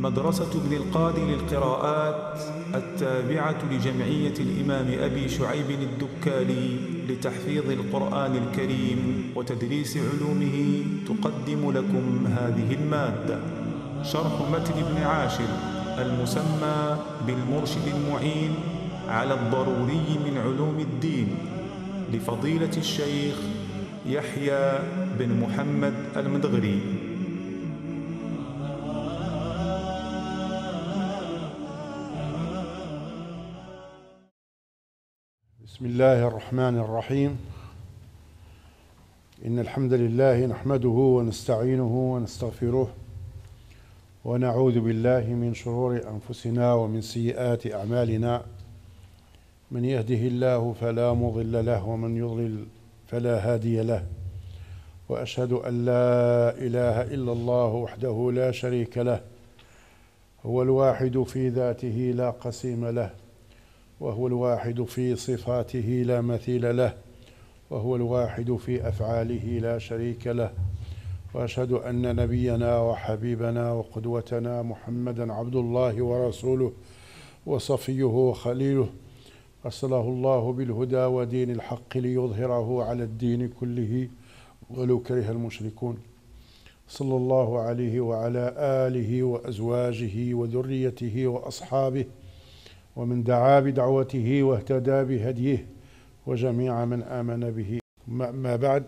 مدرسة ابن القاضي للقراءات التابعة لجمعية الإمام أبي شعيب الدكالي لتحفيظ القرآن الكريم وتدريس علومه تقدم لكم هذه المادة شرح متن ابن عاشر المسمى بالمرشد المعين على الضروري من علوم الدين لفضيلة الشيخ يحيى بن محمد المدغري بسم الله الرحمن الرحيم إن الحمد لله نحمده ونستعينه ونستغفره ونعوذ بالله من شرور أنفسنا ومن سيئات أعمالنا من يهده الله فلا مضل له ومن يضلل فلا هادي له وأشهد أن لا إله إلا الله وحده لا شريك له هو الواحد في ذاته لا قسيم له وهو الواحد في صفاته لا مثيل له وهو الواحد في افعاله لا شريك له واشهد ان نبينا وحبيبنا وقدوتنا محمدا عبد الله ورسوله وصفيه وخليله ارسله الله بالهدى ودين الحق ليظهره على الدين كله ولو كره المشركون صلى الله عليه وعلى اله وازواجه وذريته واصحابه ومن دعا بدعوته واهتدى بهديه وجميع من آمن به ما بعد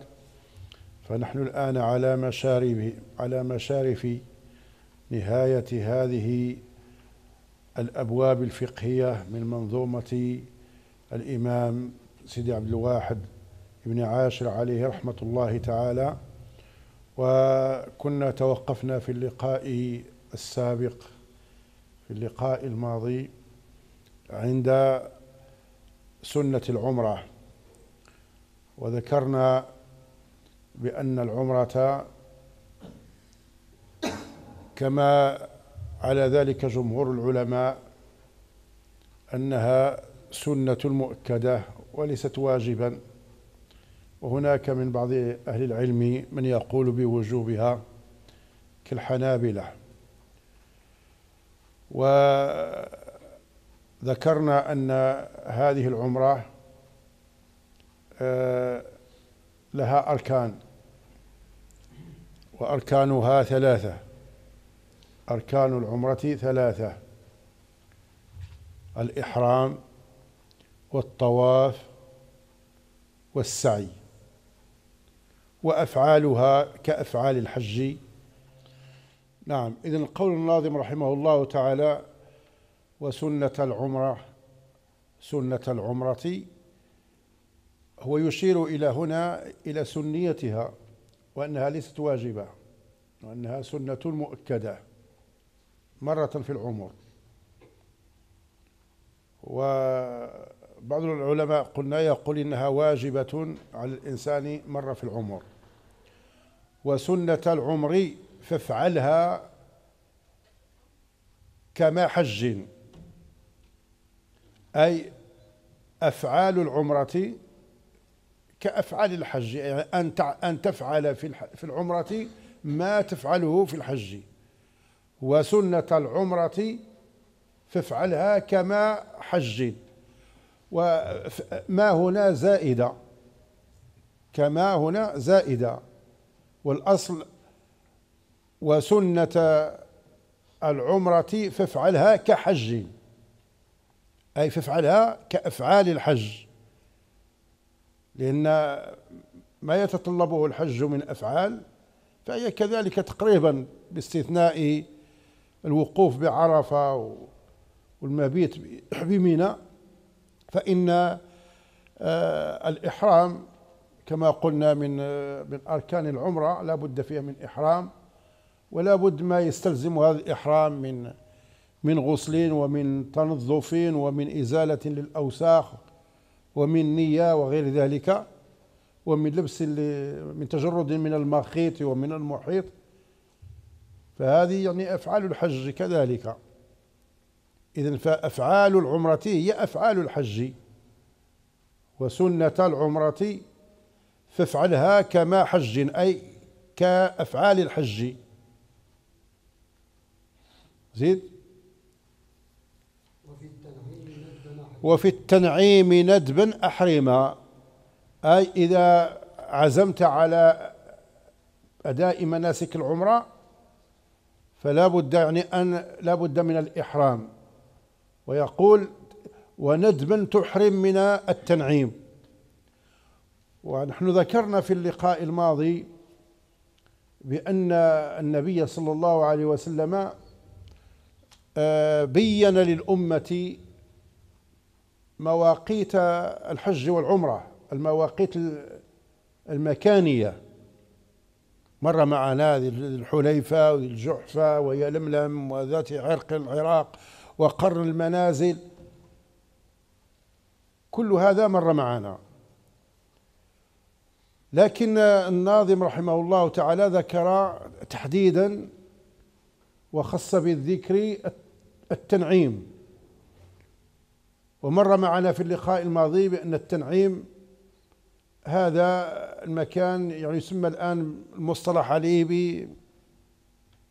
فنحن الآن على مشارف على مشارف نهاية هذه الأبواب الفقهية من منظومة الإمام سيدي عبد الواحد ابن عاشر عليه رحمة الله تعالى وكنا توقفنا في اللقاء السابق في اللقاء الماضي عند سنة العمرة وذكرنا بأن العمرة كما على ذلك جمهور العلماء أنها سنة مؤكدة وليست واجبا وهناك من بعض أهل العلم من يقول بوجوبها كالحنابلة و ذكرنا أن هذه العمرة آه، لها أركان وأركانها ثلاثة أركان العمرة ثلاثة الإحرام والطواف والسعي وأفعالها كأفعال الحج نعم إذن القول الناظم رحمه الله تعالى وسنة العمرة سنة العمرة هو يشير إلى هنا إلى سنيتها وأنها ليست واجبة وأنها سنة مؤكدة مرة في العمر وبعض العلماء قلنا يقول إنها واجبة على الإنسان مرة في العمر وسنة العمر فافعلها كما حج أي أفعال العمرة كأفعال الحج يعني أن أن تفعل في في العمرة ما تفعله في الحج وسنة العمرة فافعلها كما حج وما هنا زائدة كما هنا زائدة والأصل وسنة العمرة فافعلها كحج أي فافعلها كأفعال الحج لأن ما يتطلبه الحج من أفعال فهي كذلك تقريبا باستثناء الوقوف بعرفة والمبيت بمنى فإن آه، الإحرام كما قلنا من آه، من أركان العمرة لا بد فيها من إحرام ولا بد ما يستلزم هذا الإحرام من من غسل ومن تنظف ومن إزالة للأوساخ ومن نية وغير ذلك ومن لبس من تجرد من المخيط ومن المحيط فهذه يعني أفعال الحج كذلك إذا فأفعال العمرة هي أفعال الحج وسنة العمرة فافعلها كما حج أي كأفعال الحج زيد وفي التنعيم ندبا أحرما أي إذا عزمت على أداء مناسك العمرة فلا بد يعني أن لا بد من الإحرام ويقول وندبا تحرم من التنعيم ونحن ذكرنا في اللقاء الماضي بأن النبي صلى الله عليه وسلم آه، بين للأمة مواقيت الحج والعمرة المواقيت المكانية مر معنا ذي الحليفة وذي الجحفة ويلملم وذات عرق العراق وقرن المنازل كل هذا مر معنا لكن الناظم رحمه الله تعالى ذكر تحديدا وخص بالذكر التنعيم ومر معنا في اللقاء الماضي بأن التنعيم هذا المكان يعني يسمى الآن المصطلح عليه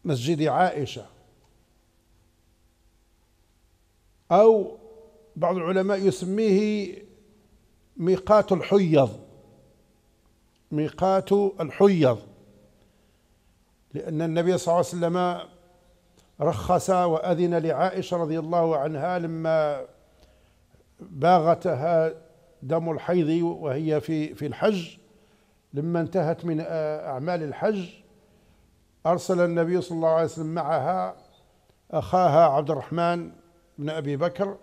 بمسجد عائشة أو بعض العلماء يسميه ميقات الحيض ميقات الحيض لأن النبي صلى الله عليه وسلم رخص وأذن لعائشة رضي الله عنها لما باغتها دم الحيض وهي في في الحج لما انتهت من آه، أعمال الحج أرسل النبي صلى الله عليه وسلم معها أخاها عبد الرحمن بن أبي بكر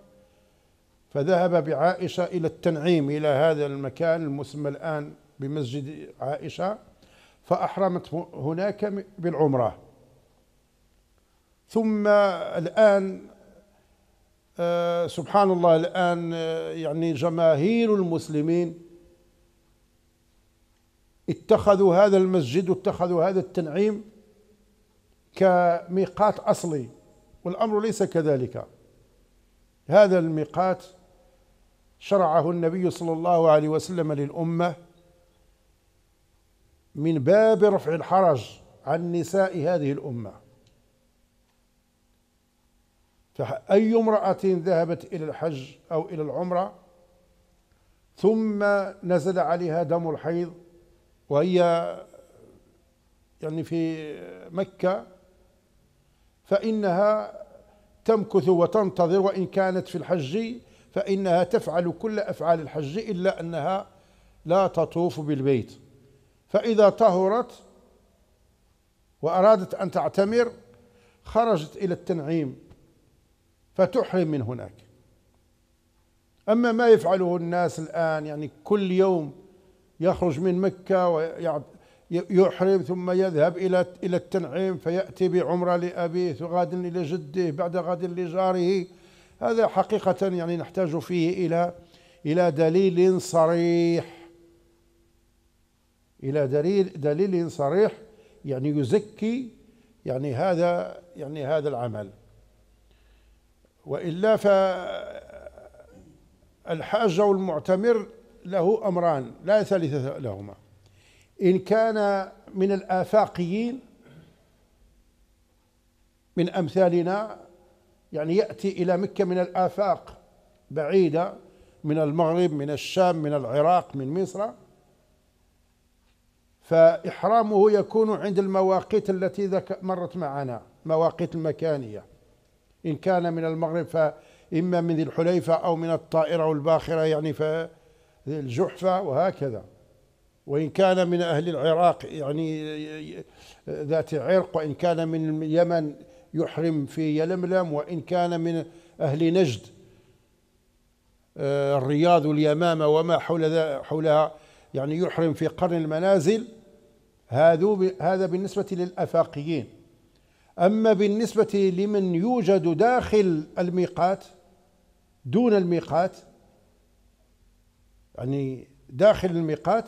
فذهب بعائشة إلى التنعيم إلى هذا المكان المسمى الآن بمسجد عائشة فأحرمت هناك بالعمرة ثم الآن آه، سبحان الله الآن آه، يعني جماهير المسلمين اتخذوا هذا المسجد واتخذوا هذا التنعيم كميقات أصلي والأمر ليس كذلك هذا الميقات شرعه النبي صلى الله عليه وسلم للأمة من باب رفع الحرج عن نساء هذه الأمة فأي امرأة ذهبت إلى الحج أو إلى العمرة ثم نزل عليها دم الحيض وهي يعني في مكة فإنها تمكث وتنتظر وإن كانت في الحج فإنها تفعل كل أفعال الحج إلا أنها لا تطوف بالبيت فإذا طهرت وأرادت أن تعتمر خرجت إلى التنعيم فتحرم من هناك أما ما يفعله الناس الآن يعني كل يوم يخرج من مكة ويحرم ثم يذهب إلى إلى التنعيم فيأتي بعمرة لأبيه وغاد غاد لجده بعد غد لجاره هذا حقيقة يعني نحتاج فيه إلى إلى دليل صريح إلى دليل دليل صريح يعني يزكي يعني هذا يعني هذا العمل وإلا فالحاج والمعتمر له أمران لا ثالث لهما إن كان من الآفاقيين من أمثالنا يعني يأتي إلى مكة من الآفاق بعيدة من المغرب من الشام من العراق من مصر فإحرامه يكون عند المواقيت التي مرت معنا مواقيت المكانية إن كان من المغرب فإما من ذي الحليفة أو من الطائرة والباخرة يعني فالجحفة وهكذا وإن كان من أهل العراق يعني ذات عرق وإن كان من اليمن يحرم في يلملم وإن كان من أهل نجد آه، الرياض واليمامة وما حول حولها يعني يحرم في قرن المنازل هذا بالنسبة للأفاقيين أما بالنسبة لمن يوجد داخل الميقات دون الميقات يعني داخل الميقات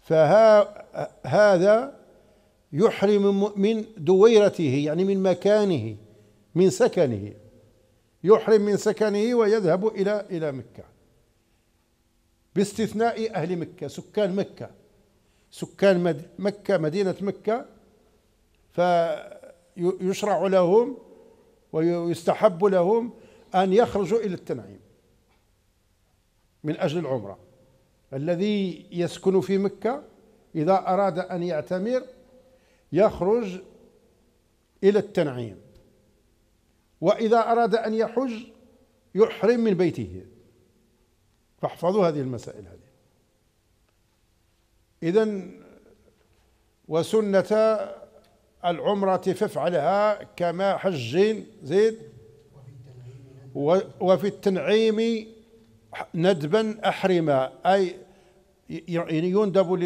فهذا يحرم من دويرته يعني من مكانه من سكنه يحرم من سكنه ويذهب إلى إلى مكة باستثناء أهل مكة سكان مكة سكان مكة مدينة مكة ف يشرع لهم ويستحب لهم أن يخرجوا إلى التنعيم من أجل العمرة الذي يسكن في مكة إذا أراد أن يعتمر يخرج إلى التنعيم وإذا أراد أن يحج يحرم من بيته فاحفظوا هذه المسائل هذه إذا وسنة العمرة فافعلها كما حج زيد وفي التنعيم ندبا أحرما أي يعني يندب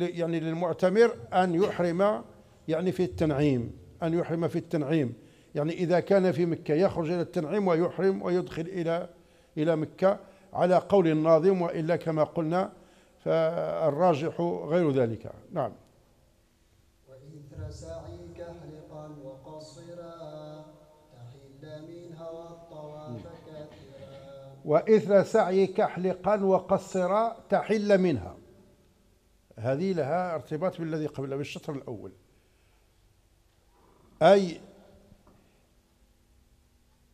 يعني للمعتمر أن يحرم يعني في التنعيم أن يحرم في التنعيم يعني إذا كان في مكة يخرج إلى التنعيم ويحرم ويدخل إلى إلى مكة على قول الناظم وإلا كما قلنا فالراجح غير ذلك نعم وإن ترى ساعة وإثر سعيك حلقا وقصرا تحل منها هذه لها ارتباط بالذي قبل بالشطر الأول أي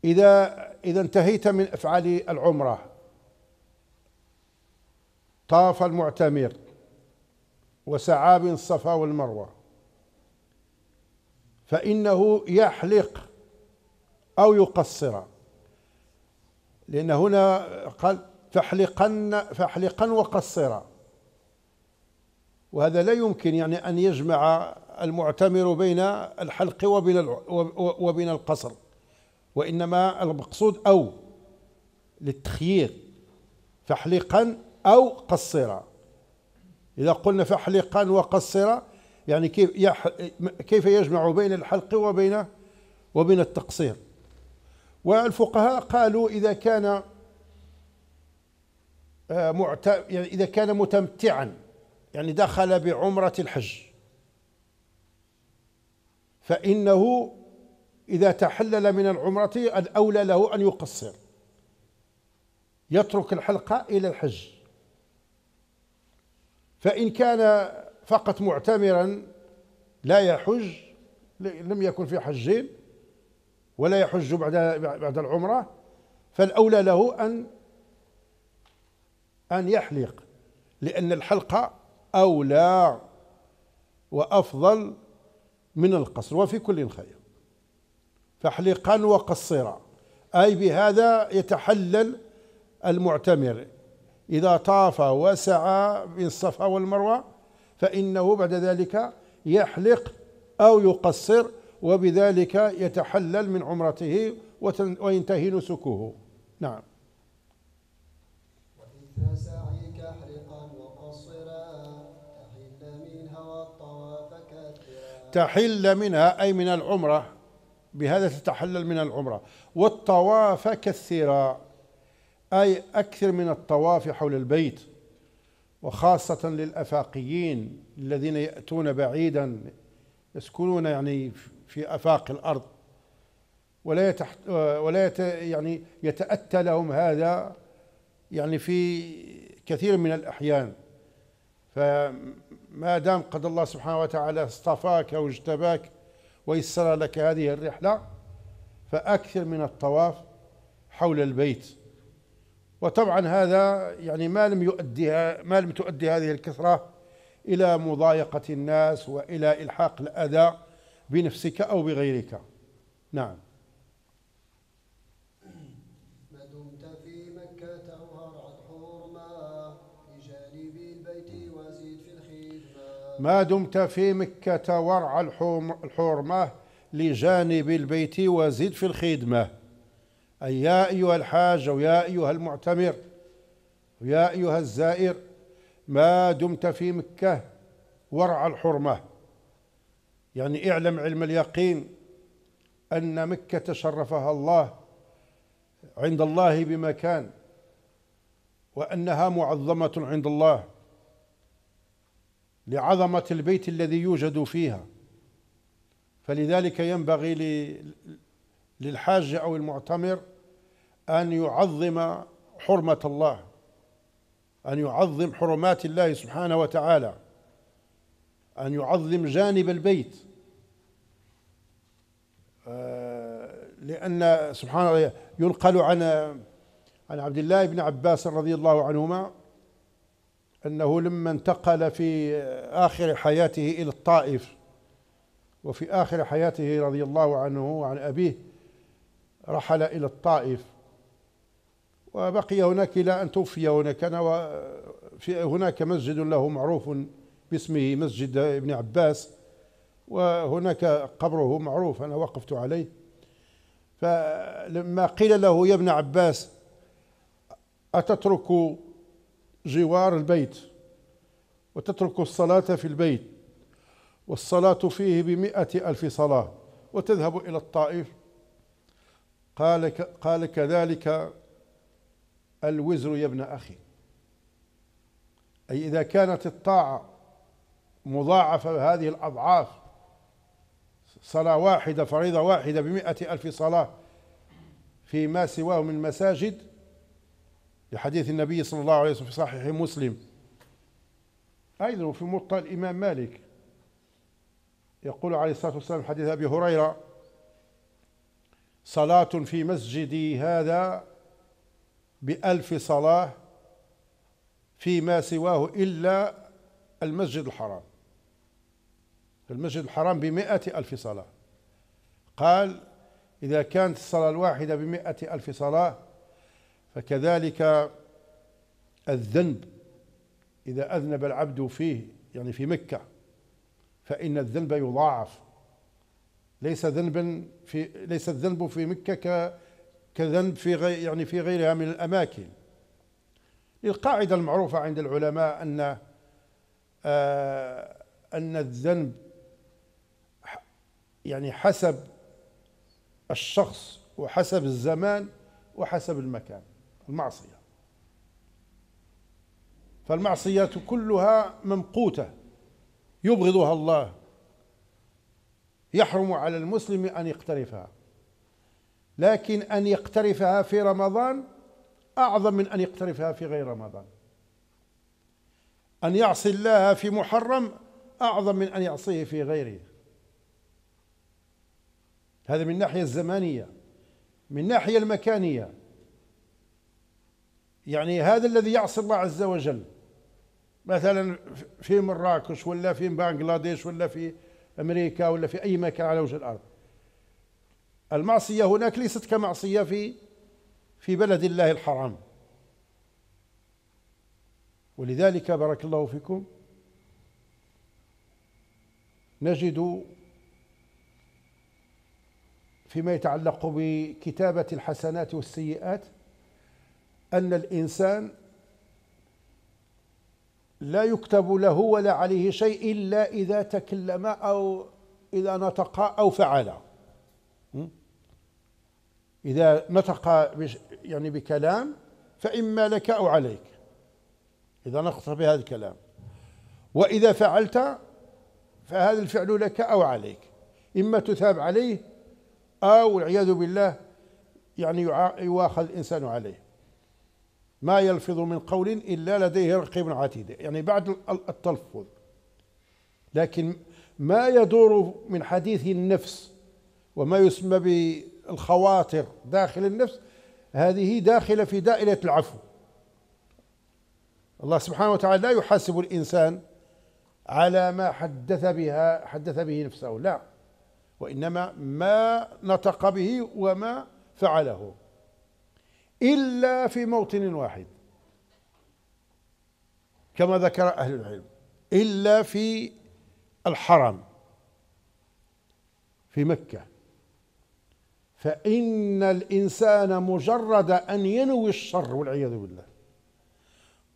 إذا إذا انتهيت من أفعال العمرة طاف المعتمر وسعى بين الصفا والمروة فإنه يحلق أو يقصر لأن هنا قال فاحلقن فاحلقا وقصرا وهذا لا يمكن يعني أن يجمع المعتمر بين الحلق وبين وبين القصر وإنما المقصود أو للتخيير فاحلقا أو قصرا إذا قلنا فاحلقا وقصرا يعني كيف كيف يجمع بين الحلق وبين وبين التقصير والفقهاء قالوا إذا كان آه، معت... يعني إذا كان متمتعا يعني دخل بعمرة الحج فإنه إذا تحلل من العمرة الأولى له أن يقصر يترك الحلقة إلى الحج فإن كان فقط معتمرا لا يحج لم يكن في حجين ولا يحج بعد بعد العمرة فالأولى له أن أن يحلق لأن الحلقة أولى وأفضل من القصر وفي كل خير فحلقا وقصرا أي بهذا يتحلل المعتمر إذا طاف وسعى من الصفا والمروة فإنه بعد ذلك يحلق أو يقصر وبذلك يتحلل من عمرته وينتهي نسكه نعم سعيك وقصرا تحل منها والطواف تحل منها أي من العمرة بهذا تتحلل من العمرة والطواف كثيرا أي أكثر من الطواف حول البيت وخاصة للأفاقيين الذين يأتون بعيدا يسكنون يعني في افاق الارض ولا يتحت ولا يت يعني يتاتى لهم هذا يعني في كثير من الاحيان فما دام قد الله سبحانه وتعالى اصطفاك واجتباك ويسر لك هذه الرحله فاكثر من الطواف حول البيت وطبعا هذا يعني ما لم يؤديها ما لم تؤدي هذه الكثره الى مضايقه الناس والى الحاق الاذى بنفسك أو بغيرك نعم ما دمت في مكة ورع الحرمة لجانب البيت وزد في الخدمة أي يا أيها الحاج ويا أيها المعتمر ويا أيها الزائر ما دمت في مكة ورع الحرمه يعني اعلم علم اليقين أن مكة تشرفها الله عند الله بمكان وأنها معظمة عند الله لعظمة البيت الذي يوجد فيها فلذلك ينبغي للحاج أو المعتمر أن يعظم حرمة الله أن يعظم حرمات الله سبحانه وتعالى أن يعظم جانب البيت آه، لأن سبحان الله ينقل عن عن عبد الله بن عباس رضي الله عنهما أنه لما انتقل في آخر حياته إلى الطائف وفي آخر حياته رضي الله عنه وعن أبيه رحل إلى الطائف وبقي هناك إلى أن توفي هناك أنا في هناك مسجد له معروف باسمه مسجد ابن عباس وهناك قبره معروف أنا وقفت عليه فلما قيل له يا ابن عباس أتترك جوار البيت وتترك الصلاة في البيت والصلاة فيه بمئة ألف صلاة وتذهب إلى الطائف قال قال كذلك الوزر يا ابن أخي أي إذا كانت الطاعة مضاعفة هذه الأضعاف صلاة واحدة فريضة واحدة بمئة ألف صلاة فيما سواه من مساجد لحديث النبي صلى الله عليه وسلم في صحيح مسلم أيضا في موطأ الإمام مالك يقول عليه الصلاة والسلام حديث أبي هريرة صلاة في مسجدي هذا بألف صلاة فيما سواه إلا المسجد الحرام في المسجد الحرام بمئة ألف صلاة قال إذا كانت الصلاة الواحدة بمئة ألف صلاة فكذلك الذنب إذا أذنب العبد فيه يعني في مكة فإن الذنب يضاعف ليس ذنبا في ليس الذنب في مكة ك كذنب في غير يعني في غيرها من الأماكن القاعدة المعروفة عند العلماء أن آه أن الذنب يعني حسب الشخص وحسب الزمان وحسب المكان المعصية فالمعصية كلها ممقوتة يبغضها الله يحرم على المسلم أن يقترفها لكن أن يقترفها في رمضان أعظم من أن يقترفها في غير رمضان أن يعصي الله في محرم أعظم من أن يعصيه في غيره هذا من الناحية الزمانية من الناحية المكانية يعني هذا الذي يعصي الله عز وجل مثلا في مراكش ولا في بنغلاديش ولا في أمريكا ولا في أي مكان على وجه الأرض المعصية هناك ليست كمعصية في في بلد الله الحرام ولذلك بارك الله فيكم نجد فيما يتعلق بكتابة الحسنات والسيئات أن الإنسان لا يكتب له ولا عليه شيء إلا إذا تكلم أو إذا نطق أو فعل إذا نطق يعني بكلام فإما لك أو عليك إذا نطقت بهذا الكلام وإذا فعلت فهذا الفعل لك أو عليك إما تثاب عليه أو العياذ بالله يعني يواخذ الإنسان عليه ما يلفظ من قول إلا لديه رقيب عتيد يعني بعد التلفظ لكن ما يدور من حديث النفس وما يسمى بالخواطر داخل النفس هذه داخلة في دائرة العفو الله سبحانه وتعالى لا يحاسب الإنسان على ما حدث بها حدث به نفسه لا وإنما ما نطق به وما فعله إلا في موطن واحد كما ذكر أهل العلم إلا في الحرم في مكة فإن الإنسان مجرد أن ينوي الشر والعياذ بالله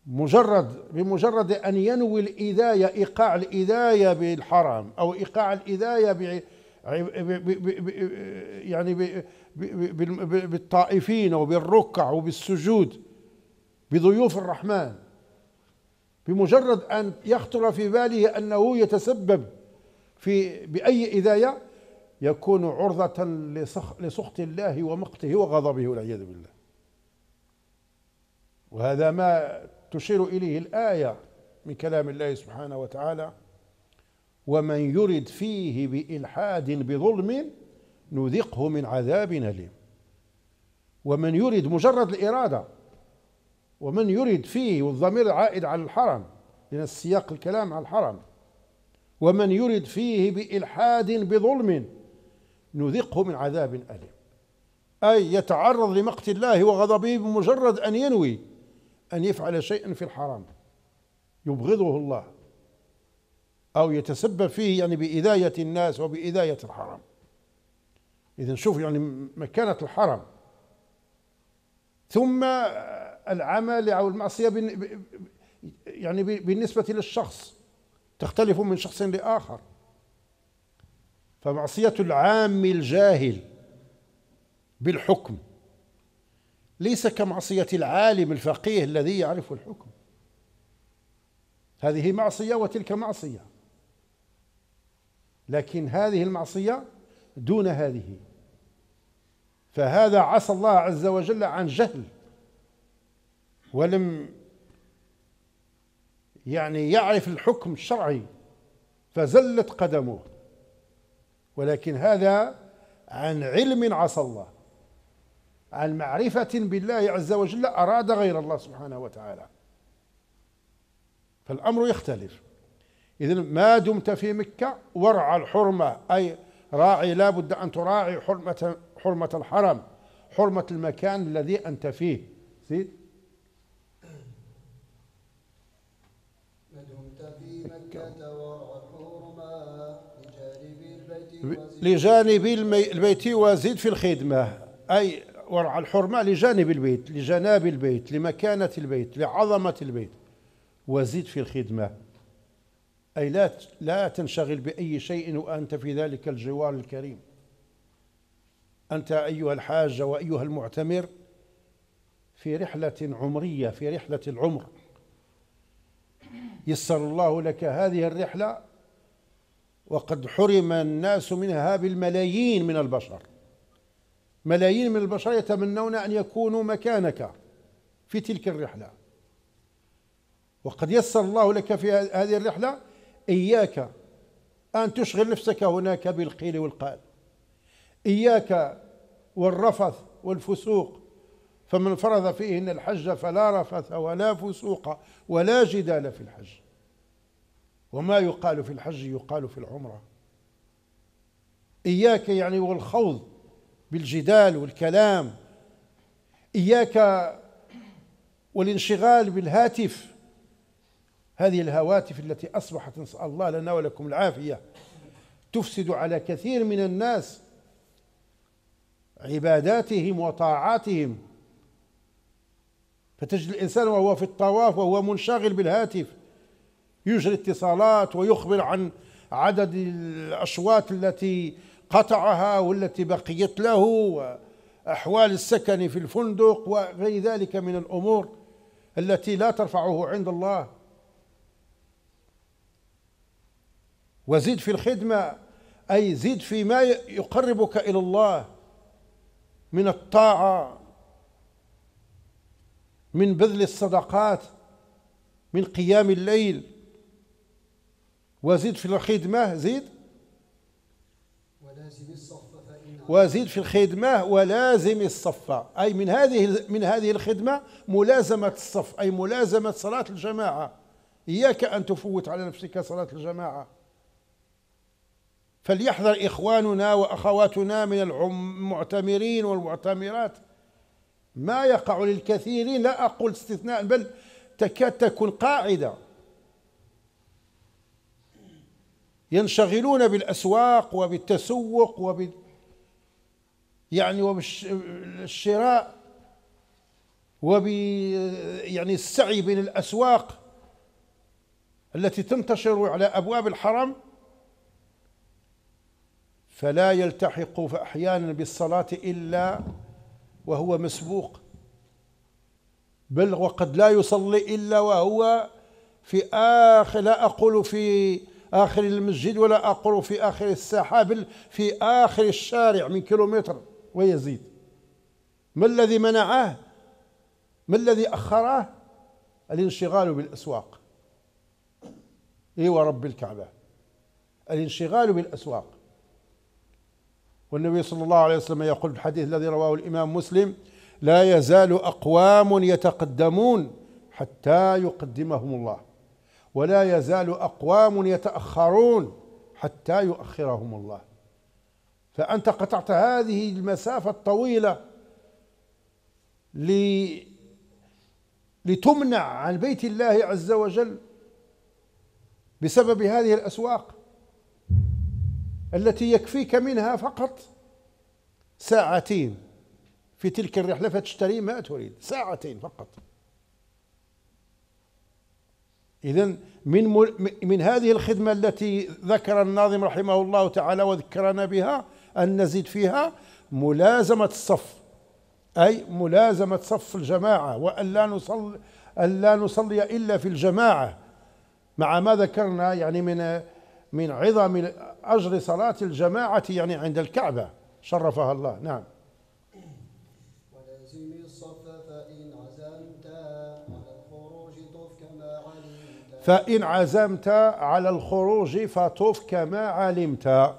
مجرد بمجرد أن ينوي الإذاية إيقاع الإذاية بالحرام أو إيقاع الإذاية يعني بالطائفين وبالركع وبالسجود بضيوف الرحمن بمجرد أن يخطر في باله أنه يتسبب في بأي إذاية يكون عرضة لسخط الله ومقته وغضبه والعياذ بالله وهذا ما تشير إليه الآية من كلام الله سبحانه وتعالى ومن يرد فيه بإلحاد بظلم نذقه من عذاب أليم ومن يرد مجرد الإرادة ومن يرد فيه والضمير عائد على الحرم لأن السياق الكلام على الحرم ومن يرد فيه بإلحاد بظلم نذقه من عذاب أليم أي يتعرض لمقت الله وغضبه بمجرد أن ينوي أن يفعل شيئا في الحرام يبغضه الله أو يتسبب فيه يعني بإذاية الناس وبإذاية الحرم إذا شوف يعني مكانة الحرم ثم العمل أو المعصية يعني بالنسبة للشخص تختلف من شخص لآخر فمعصية العام الجاهل بالحكم ليس كمعصية العالم الفقيه الذي يعرف الحكم هذه معصية وتلك معصية لكن هذه المعصية دون هذه فهذا عصى الله عز وجل عن جهل ولم يعني يعرف الحكم الشرعي فزلت قدمه ولكن هذا عن علم عصى الله عن معرفة بالله عز وجل أراد غير الله سبحانه وتعالى فالأمر يختلف إذا ما دمت في مكة وارعى الحرمة أي راعي لا بد أن تراعي حرمة حرمة الحرم حرمة المكان الذي أنت فيه زيد لجانب البيت وزيد في الخدمة أي ورع الحرمة لجانب البيت لجناب البيت لمكانة البيت لعظمة البيت وزيد في الخدمة أي لا لا تنشغل بأي شيء وأنت في ذلك الجوار الكريم أنت أيها الحاج وأيها المعتمر في رحلة عمرية في رحلة العمر يسر الله لك هذه الرحلة وقد حرم الناس منها بالملايين من البشر ملايين من البشر يتمنون أن يكونوا مكانك في تلك الرحلة وقد يسر الله لك في هذه الرحلة إياك أن تشغل نفسك هناك بالقيل والقال إياك والرفث والفسوق فمن فرض فيهن الحج فلا رفث ولا فسوق ولا جدال في الحج وما يقال في الحج يقال في العمرة إياك يعني والخوض بالجدال والكلام إياك والانشغال بالهاتف هذه الهواتف التي أصبحت نسأل الله لنا ولكم العافية تفسد على كثير من الناس عباداتهم وطاعاتهم فتجد الإنسان وهو في الطواف وهو منشغل بالهاتف يجري اتصالات ويخبر عن عدد الأشواط التي قطعها والتي بقيت له وأحوال السكن في الفندق وغير ذلك من الأمور التي لا ترفعه عند الله وزد في الخدمة أي زد فيما يقربك إلى الله من الطاعة من بذل الصدقات من قيام الليل وزد في الخدمة زد ولازم الصف وزد في الخدمة ولازم الصف أي من هذه من هذه الخدمة ملازمة الصف أي ملازمة صلاة الجماعة إياك أن تفوت على نفسك صلاة الجماعة فليحذر إخواننا وأخواتنا من المعتمرين والمعتمرات ما يقع للكثيرين لا أقول استثناء بل تكاد تكون قاعدة ينشغلون بالأسواق وبالتسوق وبال يعني وبالشراء وب يعني السعي بين الأسواق التي تنتشر على أبواب الحرم فلا يلتحق احيانا بالصلاه الا وهو مسبوق بل وقد لا يصلي الا وهو في اخر لا اقول في اخر المسجد ولا اقول في اخر الساحه بل في اخر الشارع من كيلومتر ويزيد ما الذي منعه ما الذي اخره الانشغال بالاسواق اي ورب الكعبه الانشغال بالاسواق والنبي صلى الله عليه وسلم يقول في الحديث الذي رواه الإمام مسلم لا يزال أقوام يتقدمون حتى يقدمهم الله ولا يزال أقوام يتأخرون حتى يؤخرهم الله فأنت قطعت هذه المسافة الطويلة لتمنع عن بيت الله عز وجل بسبب هذه الأسواق التي يكفيك منها فقط ساعتين في تلك الرحلة فتشتري ما تريد ساعتين فقط إذا من من هذه الخدمة التي ذكر الناظم رحمه الله تعالى وذكرنا بها أن نزيد فيها ملازمة الصف أي ملازمة صف الجماعة وألا نصلي ألا نصلي إلا في الجماعة مع ما ذكرنا يعني من من عظم أجر صلاة الجماعة يعني عند الكعبة شرفها الله نعم ولازم الصف فإن عزمت على الخروج طف كما علمت فإن عزمت على الخروج فطف كما علمت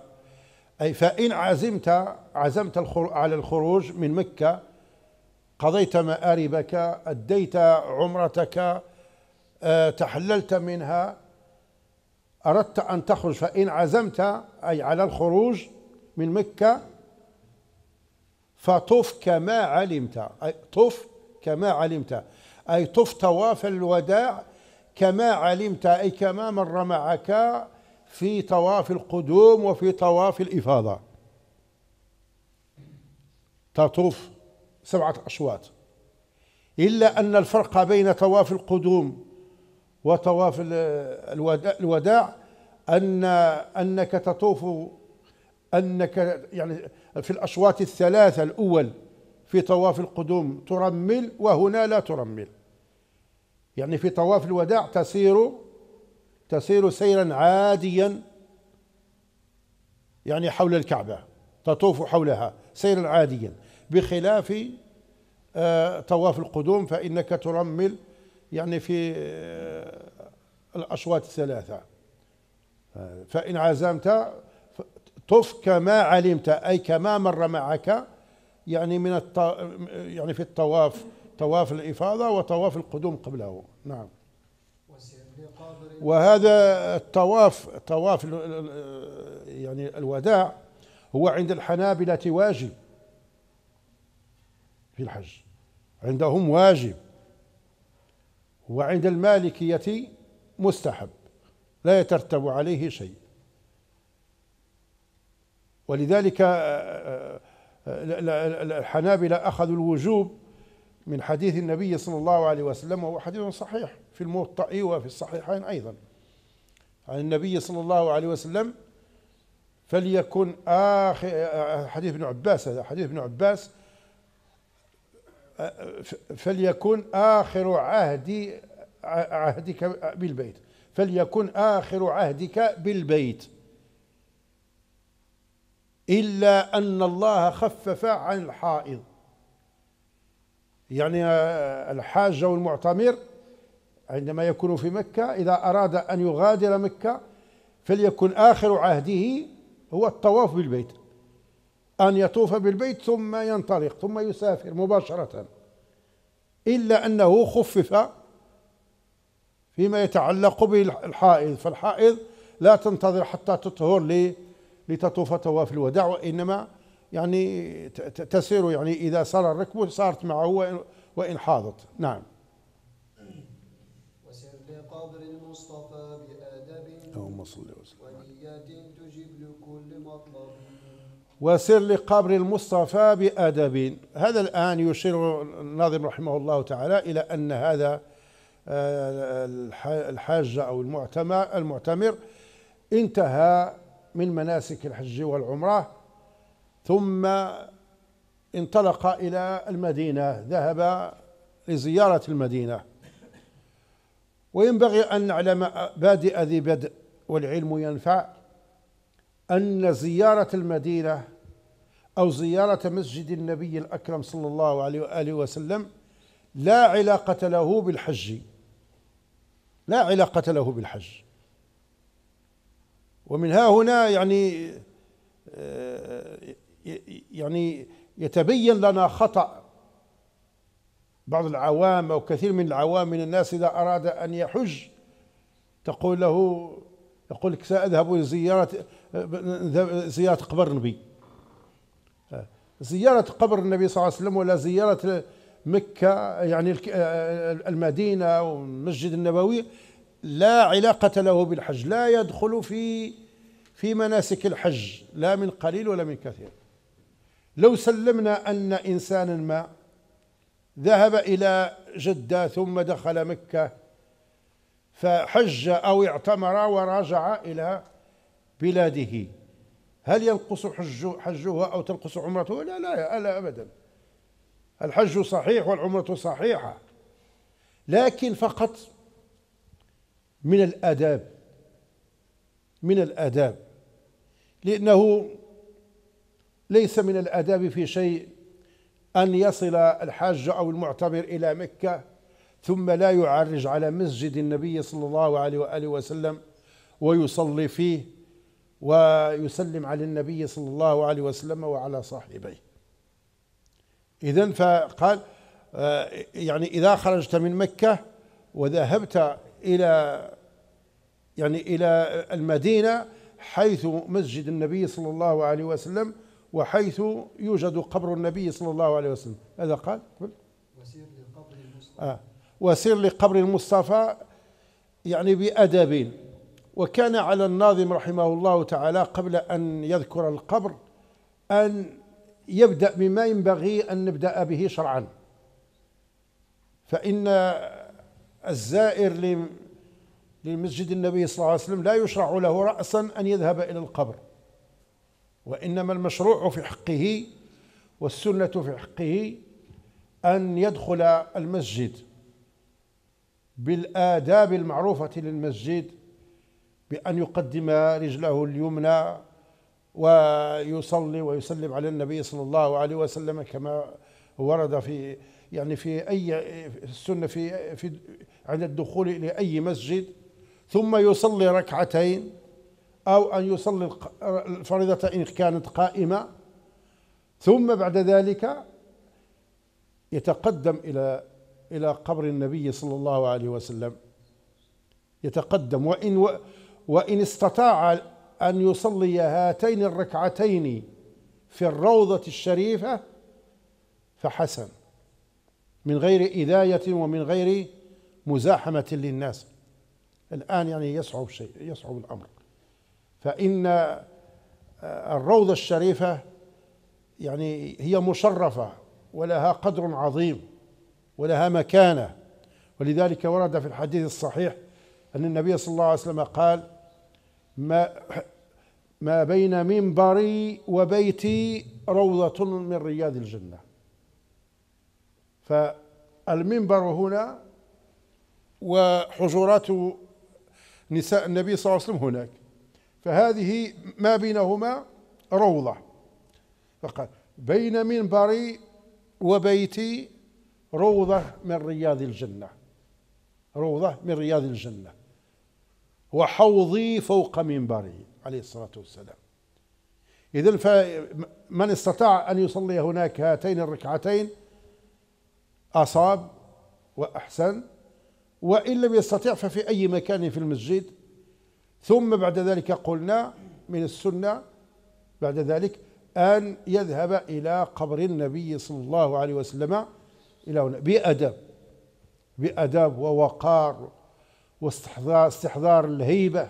أي فإن عزمت عزمت على الخروج من مكة قضيت مآربك أديت عمرتك آه، تحللت منها أردت أن تخرج فإن عزمت أي على الخروج من مكة فطف كما علمت أي طف كما علمت أي طف طواف الوداع كما علمت أي كما مر معك في طواف القدوم وفي طواف الإفاضة تطوف سبعة أشواط إلا أن الفرق بين طواف القدوم وطواف الوداع أن أنك تطوف أنك يعني في الأشواط الثلاثة الأول في طواف القدوم ترمل وهنا لا ترمل يعني في طواف الوداع تسير تسير سيرا عاديا يعني حول الكعبة تطوف حولها سيرا عاديا بخلاف آه، طواف القدوم فإنك ترمل يعني في آه، الأشواط الثلاثة فإن عزمت طف كما علمت أي كما مر معك يعني من الط... يعني في الطواف طواف الإفاضة وطواف القدوم قبله نعم وهذا الطواف طواف يعني الوداع هو عند الحنابلة واجب في الحج عندهم واجب وعند المالكية مستحب لا يترتب عليه شيء ولذلك آه، آه، آه، الحنابلة أخذوا الوجوب من حديث النبي صلى الله عليه وسلم وهو حديث صحيح في الموطأ وفي الصحيحين أيضا عن النبي صلى الله عليه وسلم فليكن آخر حديث ابن عباس هذا حديث ابن عباس فليكن آخر عهدي عهدك بالبيت فليكن آخر عهدك بالبيت إلا أن الله خفف عن الحائض يعني آه، الحاج والمعتمر عندما يكون في مكة إذا أراد أن يغادر مكة فليكن آخر عهده هو الطواف بالبيت أن يطوف بالبيت ثم ينطلق ثم يسافر مباشرة إلا أنه خفف فيما يتعلق بالحائض فالحائض لا تنتظر حتى تطهر لتطوف طواف الوداع وإنما يعني تسير يعني إذا سار الركب سارت معه وإن حاضت نعم وسر لقبر المصطفى بآدب اللهم صل وسر لقبر المصطفى بأدب هذا الآن يشير الناظم رحمه الله تعالى إلى أن هذا آه، الحاج أو المعتمر انتهى من مناسك الحج والعمرة ثم انطلق إلى المدينة ذهب لزيارة المدينة وينبغي أن نعلم بادئ ذي بدء والعلم ينفع أن زيارة المدينة أو زيارة مسجد النبي الأكرم صلى الله عليه وآله وسلم لا علاقة له بالحج لا علاقة له بالحج ومن ها هنا يعني آه، يعني يتبين لنا خطأ بعض العوام أو كثير من العوام من الناس إذا أراد أن يحج تقول له يقول لك سأذهب لزيارة زيارة قبر النبي زيارة قبر النبي صلى الله عليه وسلم ولا زيارة مكة يعني المدينة والمسجد النبوي لا علاقة له بالحج لا يدخل في في مناسك الحج لا من قليل ولا من كثير لو سلمنا أن إنسانا ما ذهب إلى جدة ثم دخل مكة فحج أو اعتمر وراجع إلى بلاده هل ينقص حج حجها أو تنقص عمرته لا لا لا أبدا الحج صحيح والعمرة صحيحة لكن فقط من الآداب من الآداب لأنه ليس من الآداب في شيء أن يصل الحاج أو المعتبر إلى مكة ثم لا يعرج على مسجد النبي صلى الله عليه وآله وسلم ويصلي فيه ويسلم على النبي صلى الله عليه وسلم وعلى صاحبيه إذا فقال آه، يعني إذا خرجت من مكة وذهبت إلى يعني إلى المدينة حيث مسجد النبي صلى الله عليه وسلم وحيث يوجد قبر النبي صلى الله عليه وسلم هذا قال وسير لقبر المصطفى آه وسير لقبر المصطفى يعني بأدب وكان على الناظم رحمه الله تعالى قبل أن يذكر القبر أن يبدأ بما ينبغي أن نبدأ به شرعا فإن الزائر لمسجد النبي صلى الله عليه وسلم لا يشرع له رأسا أن يذهب إلى القبر وإنما المشروع في حقه والسنة في حقه أن يدخل المسجد بالآداب المعروفة للمسجد بأن يقدم رجله اليمنى ويصلي ويسلم على النبي صلى الله عليه وسلم كما ورد في يعني في أي السنة في في عند الدخول إلى أي مسجد ثم يصلي ركعتين أو أن يصلي الفريضة إن كانت قائمة ثم بعد ذلك يتقدم إلى إلى قبر النبي صلى الله عليه وسلم يتقدم وإن و وإن استطاع أن يصلي هاتين الركعتين في الروضة الشريفة فحسن من غير إذاية ومن غير مزاحمة للناس الآن يعني يصعب شيء يصعب الأمر فإن آه، الروضة الشريفة يعني هي مشرفة ولها قدر عظيم ولها مكانة ولذلك ورد في الحديث الصحيح أن النبي صلى الله عليه وسلم قال ما ما بين منبري وبيتي روضة من رياض الجنة فالمنبر هنا وحجرات نساء النبي صلى الله عليه وسلم هناك فهذه ما بينهما روضة فقال بين منبري وبيتي روضة من رياض الجنة روضة من رياض الجنة وحوضي فوق منبري عليه الصلاة والسلام إذا فمن استطاع أن يصلي هناك هاتين الركعتين أصاب وأحسن وإن لم يستطع ففي أي مكان في المسجد ثم بعد ذلك قلنا من السنة بعد ذلك أن يذهب إلى قبر النبي صلى الله عليه وسلم إلى هنا بأدب بأدب ووقار واستحضار استحضار الهيبة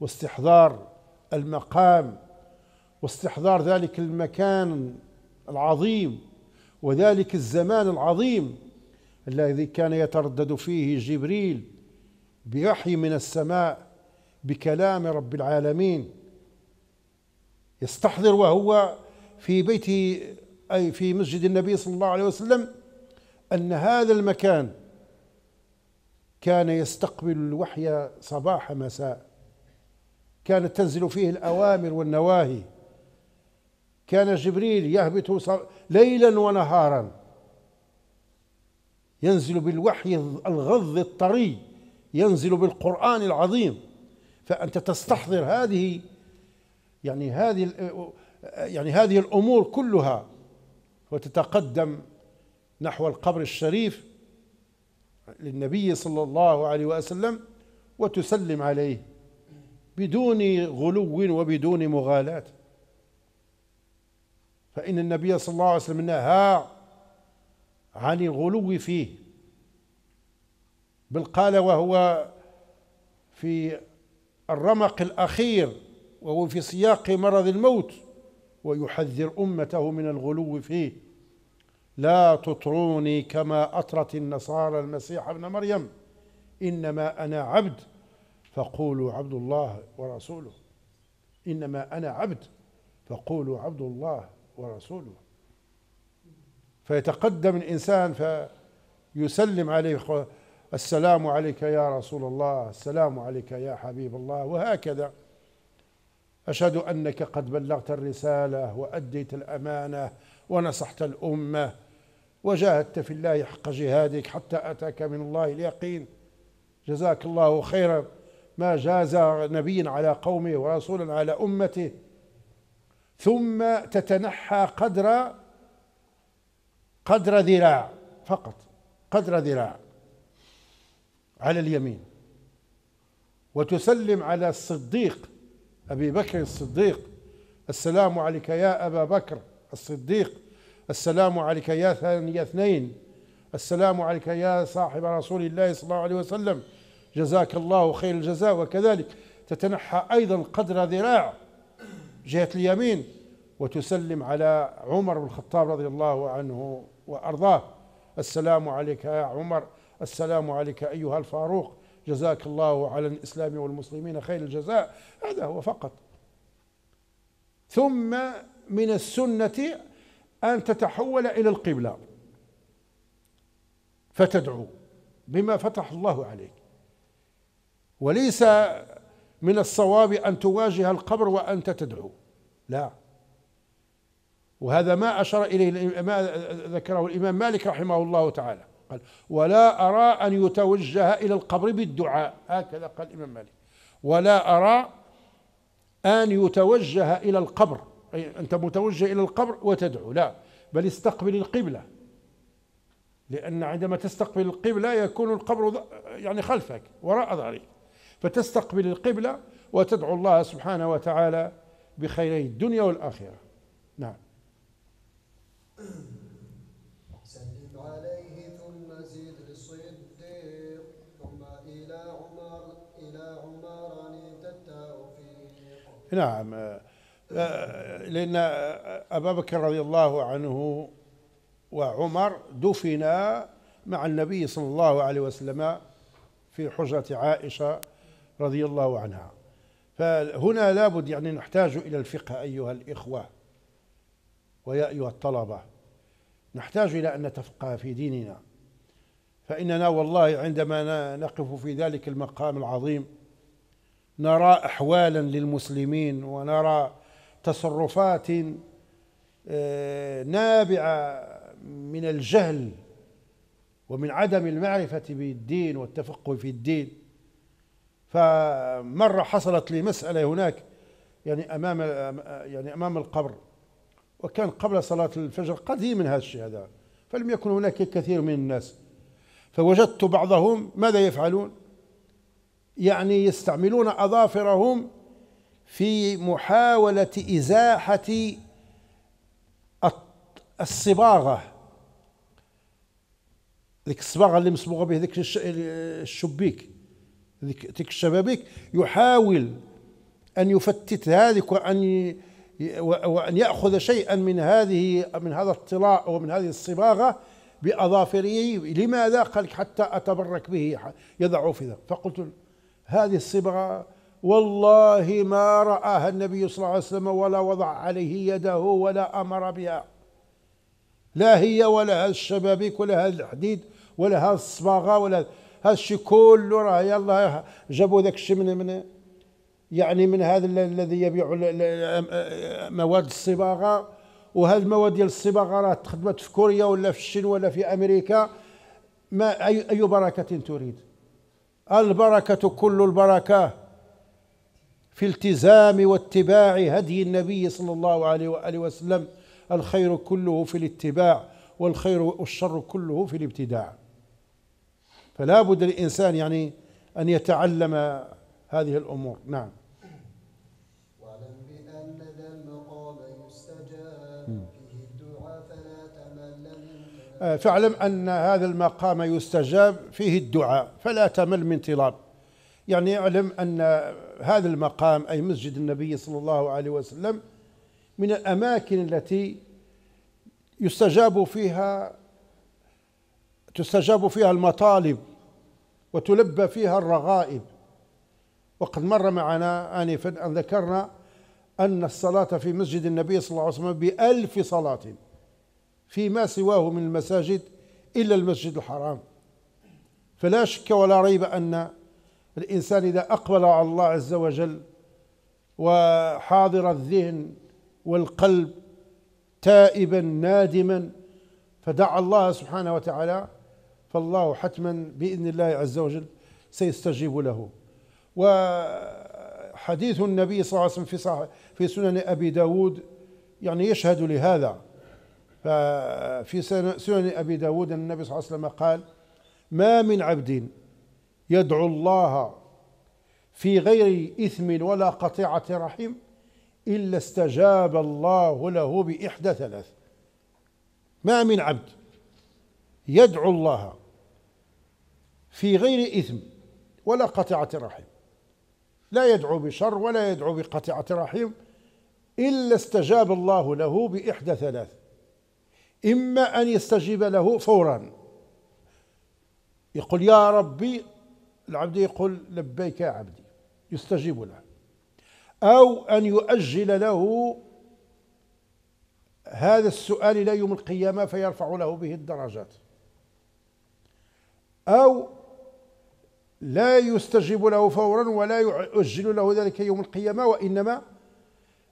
واستحضار المقام واستحضار ذلك المكان العظيم وذلك الزمان العظيم الذي كان يتردد فيه جبريل بوحي من السماء بكلام رب العالمين يستحضر وهو في بيته أي في مسجد النبي صلى الله عليه وسلم أن هذا المكان كان يستقبل الوحي صباح مساء كانت تنزل فيه الأوامر والنواهي كان جبريل يهبط ليلا ونهارا ينزل بالوحي الغض الطري ينزل بالقرآن العظيم فأنت تستحضر هذه يعني هذه يعني هذه الأمور كلها وتتقدم نحو القبر الشريف للنبي صلى الله عليه وسلم وتسلم عليه بدون غلو وبدون مغالاة فإن النبي صلى الله عليه وسلم نهى عن الغلو فيه بل قال وهو في الرمق الأخير وهو في سياق مرض الموت ويحذر أمته من الغلو فيه لا تطروني كما أطرت النصارى المسيح ابن مريم إنما أنا عبد فقولوا عبد الله ورسوله إنما أنا عبد فقولوا عبد الله ورسوله فيتقدم الإنسان فيسلم عليه السلام عليك يا رسول الله السلام عليك يا حبيب الله وهكذا أشهد أنك قد بلغت الرسالة وأديت الأمانة ونصحت الأمة وجاهدت في الله حق جهادك حتى أتاك من الله اليقين جزاك الله خيرا ما جاز نبي على قومه ورسولا على أمته ثم تتنحى قدر قدر ذراع فقط قدر ذراع على اليمين وتسلم على الصديق أبي بكر الصديق السلام عليك يا أبا بكر الصديق السلام عليك يا ثاني اثنين السلام عليك يا صاحب رسول الله صلى الله عليه وسلم جزاك الله خير الجزاء وكذلك تتنحى أيضا قدر ذراع جهة اليمين وتسلم على عمر بن الخطاب رضي الله عنه وأرضاه السلام عليك يا عمر السلام عليك أيها الفاروق جزاك الله على الإسلام والمسلمين خير الجزاء هذا هو فقط ثم من السنة أن تتحول إلى القبلة فتدعو بما فتح الله عليك وليس من الصواب أن تواجه القبر وأنت تدعو لا وهذا ما أشار إليه ما ذكره الإمام مالك رحمه الله تعالى قال ولا أرى أن يتوجه إلى القبر بالدعاء هكذا قال الإمام مالك ولا أرى أن يتوجه إلى القبر أي أنت متوجه إلى القبر وتدعو لا بل استقبل القبلة لأن عندما تستقبل القبلة يكون القبر يعني خلفك وراء ظهرك فتستقبل القبلة وتدعو الله سبحانه وتعالى بخيري الدنيا والآخرة نعم سلم عليه ثم زيد ثم إلى عمر إلى عمران نعم آه، لأن أبا بكر رضي الله عنه وعمر دفنا مع النبي صلى الله عليه وسلم في حجرة عائشة رضي الله عنها فهنا لابد يعني نحتاج إلى الفقه أيها الإخوة ويا أيها الطلبة نحتاج إلى أن نتفقه في ديننا فإننا والله عندما نقف في ذلك المقام العظيم نرى أحوالا للمسلمين ونرى تصرفات آه، نابعه من الجهل ومن عدم المعرفه بالدين والتفقه في الدين فمره حصلت لي مساله هناك يعني امام يعني امام القبر وكان قبل صلاه الفجر قديم هذا الشيء هذا فلم يكن هناك كثير من الناس فوجدت بعضهم ماذا يفعلون يعني يستعملون اظافرهم في محاولة إزاحة الصباغة ذيك الصباغة اللي مصبوغة به ذيك الشبيك ذيك الشبابيك يحاول أن يفتت ذلك وأن وأن يأخذ شيئا من هذه من هذا الطلاء ومن هذه الصباغة بأظافره لماذا؟ قال حتى أتبرك به يضعه في ذا فقلت هذه الصباغة والله ما رآها النبي صلى الله عليه وسلم ولا وضع عليه يده ولا أمر بها لا هي ولا هذا الشبابيك ولا هذا الحديد ولا هذا الصباغة ولا هذا الشيء كله راه يلا جابوا ذاك الشيء من من يعني من هذا الذي يبيع مواد الصباغة وهذه المواد ديال الصباغة راه تخدمت في كوريا ولا في الشين ولا في أمريكا ما أي, أي بركة تريد البركة كل البركة في التزام واتباع هدي النبي صلى الله عليه وآله وسلم الخير كله في الاتباع والخير والشر كله في الابتداع فلا بد للإنسان يعني أن يتعلم هذه الأمور نعم واعلم بأن المقام يستجاب فيه الدعاء فلا تمل آه، فاعلم أن هذا المقام يستجاب فيه الدعاء فلا تمل من طلاب يعني اعلم أن هذا المقام أي مسجد النبي صلى الله عليه وسلم من الأماكن التي يستجاب فيها تستجاب فيها المطالب وتلبى فيها الرغائب وقد مر معنا آنفا أن ذكرنا أن الصلاة في مسجد النبي صلى الله عليه وسلم بألف صلاة فيما سواه من المساجد إلا المسجد الحرام فلا شك ولا ريب أن الإنسان إذا أقبل على الله عز وجل وحاضر الذهن والقلب تائبا نادما فدعا الله سبحانه وتعالى فالله حتما بإذن الله عز وجل سيستجيب له وحديث النبي صلى الله عليه وسلم في, في سنن أبي داود يعني يشهد لهذا ففي سنن أبي داود النبي صلى الله عليه وسلم قال ما من عبد يدعو الله في غير إثم ولا قطيعة رحم إلا استجاب الله له بإحدى ثلاث ما من عبد يدعو الله في غير إثم ولا قطيعة رحم لا يدعو بشر ولا يدعو بقطيعة رحم إلا استجاب الله له بإحدى ثلاث إما أن يستجيب له فورا يقول يا ربي العبد يقول لبيك يا عبدي يستجيب له أو أن يؤجل له هذا السؤال إلى يوم القيامة فيرفع له به الدرجات أو لا يستجيب له فورا ولا يؤجل له ذلك يوم القيامة وإنما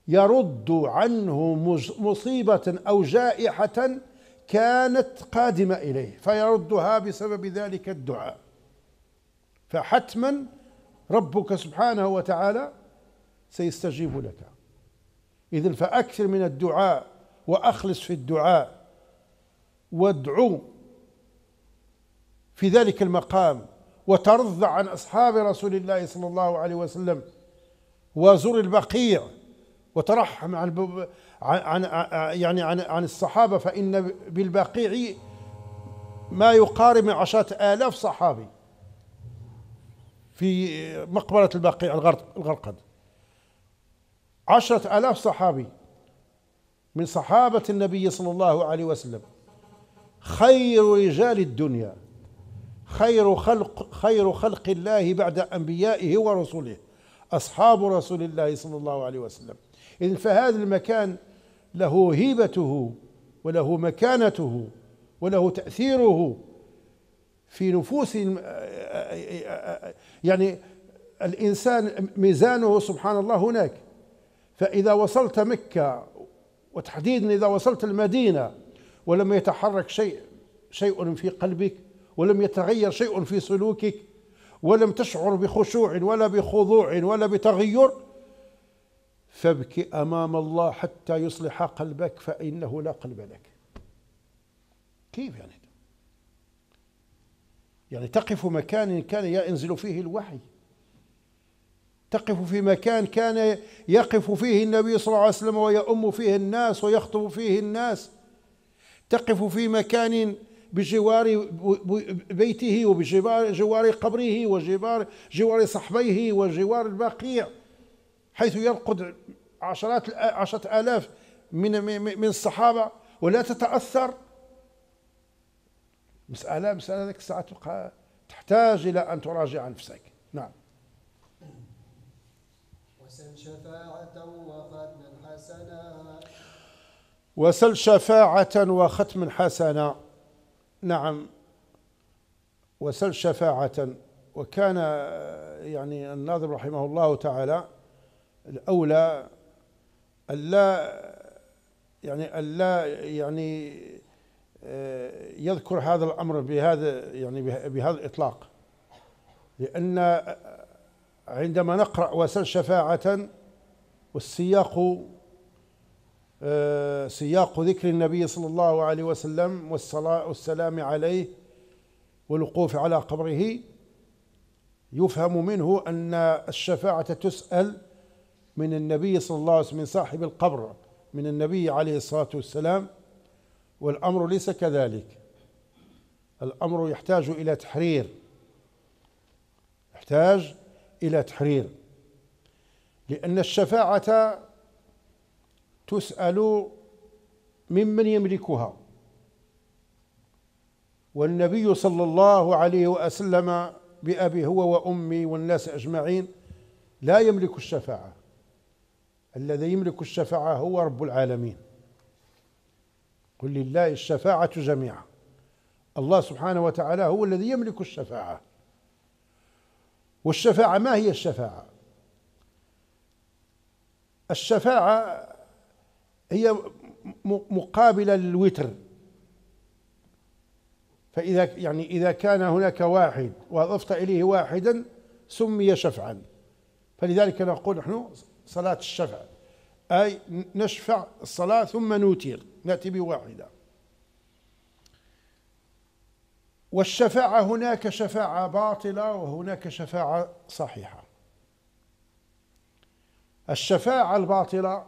يرد عنه مصيبة أو جائحة كانت قادمة إليه فيردها بسبب ذلك الدعاء فحتما ربك سبحانه وتعالى سيستجيب لك إذا فأكثر من الدعاء وأخلص في الدعاء وادعو في ذلك المقام وترضى عن أصحاب رسول الله صلى الله عليه وسلم وزر البقيع وترحم عن عن يعني عن عن الصحابه فان بالبقيع ما يقارب من عشره الاف صحابي في مقبرة الباقي الغرقد عشرة آلاف صحابي من صحابة النبي صلى الله عليه وسلم خير رجال الدنيا خير خلق خير خلق الله بعد أنبيائه ورسله أصحاب رسول الله صلى الله عليه وسلم إذن فهذا المكان له هيبته وله مكانته وله تأثيره في نفوس آه، آه، آه، يعني الإنسان ميزانه سبحان الله هناك فإذا وصلت مكة وتحديدا إذا وصلت المدينة ولم يتحرك شيء شيء في قلبك ولم يتغير شيء في سلوكك ولم تشعر بخشوع ولا بخضوع ولا بتغير فابكي امام الله حتى يصلح قلبك فانه لا قلب لك كيف يعني يعني تقف مكان كان ينزل فيه الوحي تقف في مكان كان يقف فيه النبي صلى الله عليه وسلم ويؤم فيه الناس ويخطب فيه الناس تقف في مكان بجوار بيته وبجوار جوار قبره وجوار جوار صحبيه وجوار البقيع حيث يرقد عشرات عشرة آلاف من من الصحابة ولا تتأثر مسألة مسألة ذيك الساعة تبقى تحتاج إلى أن تراجع نفسك نعم وسل شفاعة وختما حسنا وسل شفاعة وختما حسنا نعم وسل شفاعة وكان يعني الناظم رحمه الله تعالى الأولى ألا يعني ألا يعني آه، يذكر هذا الأمر بهذا يعني بهذا الإطلاق لأن عندما نقرأ وسل شفاعة والسياق آه، سياق ذكر النبي صلى الله عليه وسلم والصلاة والسلام عليه والوقوف على قبره يفهم منه أن الشفاعة تسأل من النبي صلى الله عليه وسلم من صاحب القبر من النبي عليه الصلاة والسلام والامر ليس كذلك الامر يحتاج الى تحرير يحتاج الى تحرير لان الشفاعه تسال ممن يملكها والنبي صلى الله عليه وسلم بأبي هو وأمي والناس أجمعين لا يملك الشفاعة الذي يملك الشفاعة هو رب العالمين قل لله الشفاعة جميعا الله سبحانه وتعالى هو الذي يملك الشفاعة والشفاعة ما هي الشفاعة الشفاعة هي مقابلة للوتر فإذا يعني إذا كان هناك واحد وأضفت إليه واحدا سمي شفعا فلذلك نقول نحن صلاة الشفع أي نشفع الصلاة ثم نوتر نأتي بواحدة والشفاعة هناك شفاعة باطلة وهناك شفاعة صحيحة الشفاعة الباطلة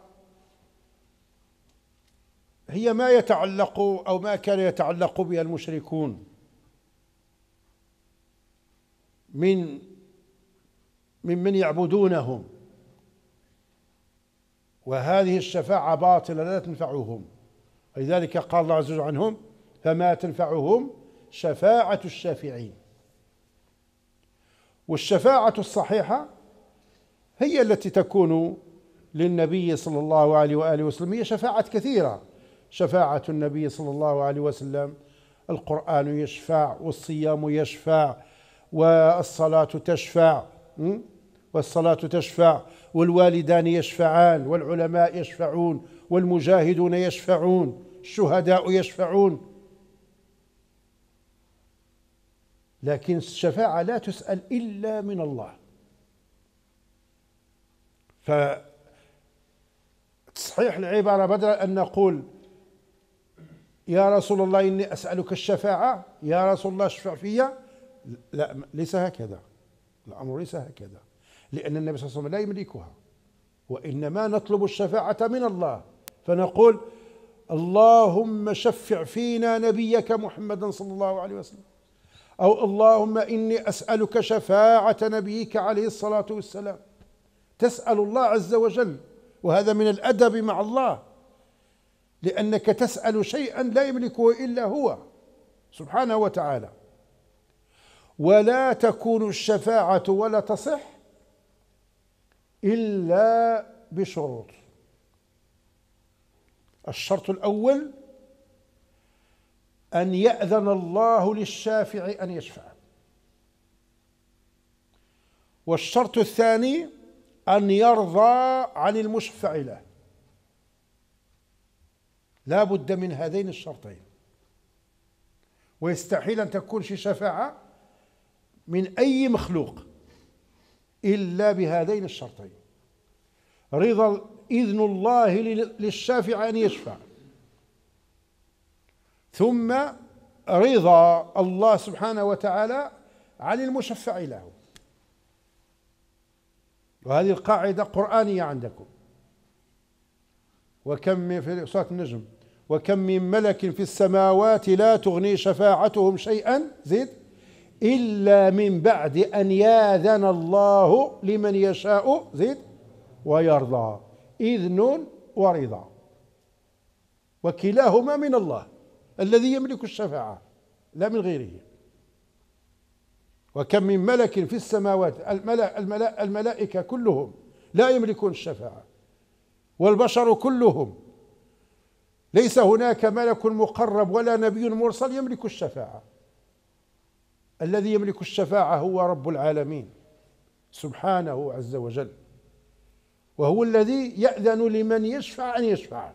هي ما يتعلق أو ما كان يتعلق بها المشركون من ممن يعبدونهم وهذه الشفاعة باطلة لا تنفعهم ولذلك قال الله عز وجل عنهم فما تنفعهم شفاعة الشافعين والشفاعة الصحيحة هي التي تكون للنبي صلى الله عليه وآله وسلم هي شفاعة كثيرة شفاعة النبي صلى الله عليه وسلم القرآن يشفع والصيام يشفع والصلاة تشفع والصلاة تشفع والوالدان يشفعان والعلماء يشفعون والمجاهدون يشفعون الشهداء يشفعون لكن الشفاعة لا تسأل إلا من الله فتصحيح العبارة بدل أن نقول يا رسول الله إني أسألك الشفاعة يا رسول الله اشفع في لا ليس هكذا الأمر ليس هكذا لأن النبي صلى الله عليه وسلم لا يملكها وإنما نطلب الشفاعة من الله فنقول اللهم شفع فينا نبيك محمدا صلى الله عليه وسلم أو اللهم إني أسألك شفاعة نبيك عليه الصلاة والسلام تسأل الله عز وجل وهذا من الأدب مع الله لأنك تسأل شيئا لا يملكه إلا هو سبحانه وتعالى ولا تكون الشفاعة ولا تصح إلا بشروط الشرط الأول أن يأذن الله للشافع أن يشفع والشرط الثاني أن يرضى عن المشفع له لا بد من هذين الشرطين ويستحيل أن تكون في شفاعة من أي مخلوق إلا بهذين الشرطين رضا إذن الله للشافع أن يشفع ثم رضا الله سبحانه وتعالى عن المشفع له وهذه القاعدة قرآنية عندكم وكم من في صوت النجم وكم من ملك في السماوات لا تغني شفاعتهم شيئا زيد إلا من بعد أن ياذن الله لمن يشاء زيد ويرضى إذن ورضا وكلاهما من الله الذي يملك الشفاعة لا من غيره وكم من ملك في السماوات الملائكة كلهم لا يملكون الشفاعة والبشر كلهم ليس هناك ملك مقرب ولا نبي مرسل يملك الشفاعه الذي يملك الشفاعة هو رب العالمين سبحانه عز وجل وهو الذي يأذن لمن يشفع أن يشفع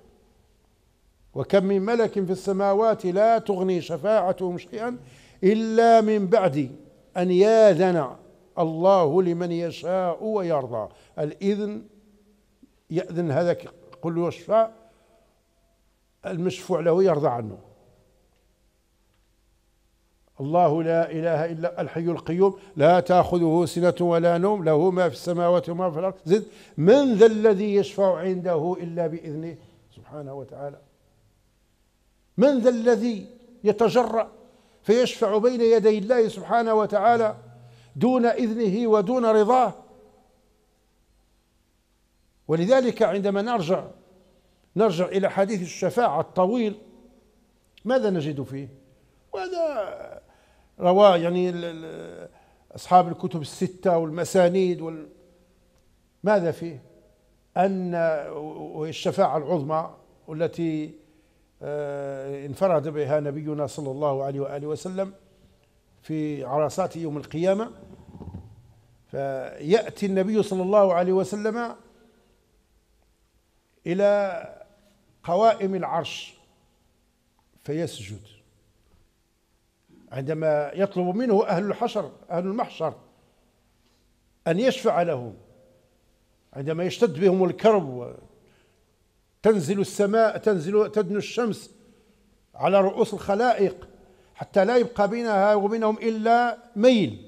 وكم من ملك في السماوات لا تغني شفاعتهم شيئا إلا من بعد أن ياذن الله لمن يشاء ويرضى الإذن يأذن هذاك قل يشفع اشفع المشفوع له يرضى عنه الله لا إله إلا الحي القيوم لا تأخذه سنة ولا نوم له ما في السماوات وما في الأرض زد من ذا الذي يشفع عنده إلا بإذنه سبحانه وتعالى من ذا الذي يتجرأ فيشفع بين يدي الله سبحانه وتعالى دون إذنه ودون رضاه ولذلك عندما نرجع نرجع إلى حديث الشفاعة الطويل ماذا نجد فيه؟ وهذا رواه يعني أصحاب الكتب الستة والمسانيد وال ماذا فيه أن الشفاعة العظمى والتي آه، انفرد بها نبينا صلى الله عليه وآله وسلم في عرصات يوم القيامة فيأتي النبي صلى الله عليه وسلم إلى قوائم العرش فيسجد عندما يطلب منه أهل الحشر أهل المحشر أن يشفع لهم عندما يشتد بهم الكرب تنزل السماء تنزل تدنو الشمس على رؤوس الخلائق حتى لا يبقى بينها وبينهم إلا ميل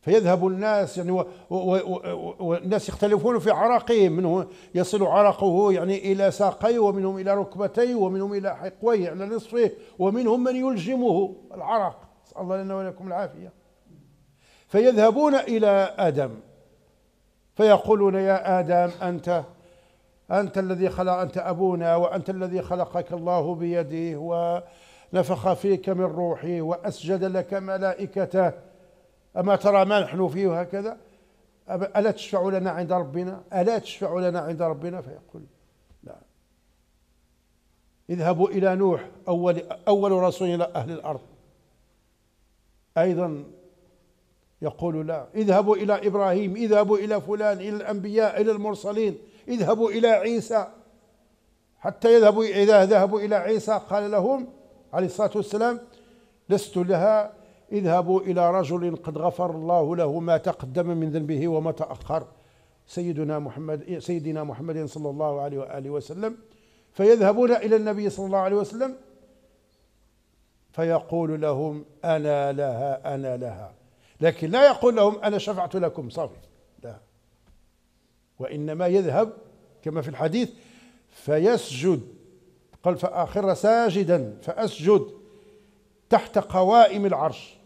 فيذهب الناس يعني والناس يختلفون في عرقهم منه يصل عرقه يعني إلى ساقيه ومنهم إلى ركبتيه ومنهم إلى حقويه على نصفه ومنهم من يلجمه العرق نسأل الله لنا ولكم العافية فيذهبون إلى آدم فيقولون يا آدم أنت أنت الذي خلق أنت أبونا وأنت الذي خلقك الله بيده ونفخ فيك من روحي وأسجد لك ملائكته أما ترى ما نحن فيه وهكذا ألا تشفع لنا عند ربنا ألا تشفع لنا عند ربنا فيقول لا اذهبوا إلى نوح أول, أول رسول إلى أهل الأرض أيضا يقول لا اذهبوا إلى إبراهيم اذهبوا إلى فلان إلى الأنبياء إلى المرسلين اذهبوا إلى عيسى حتى يذهبوا إذا ذهبوا إلى عيسى قال لهم عليه الصلاة والسلام لست لها اذهبوا إلى رجل قد غفر الله له ما تقدم من ذنبه وما تأخر سيدنا محمد سيدنا محمد صلى الله عليه وآله وسلم فيذهبون إلى النبي صلى الله عليه وسلم فيقول لهم أنا لها أنا لها لكن لا يقول لهم أنا شفعت لكم صافي لا وإنما يذهب كما في الحديث فيسجد قال فآخر ساجدا فأسجد تحت قوائم العرش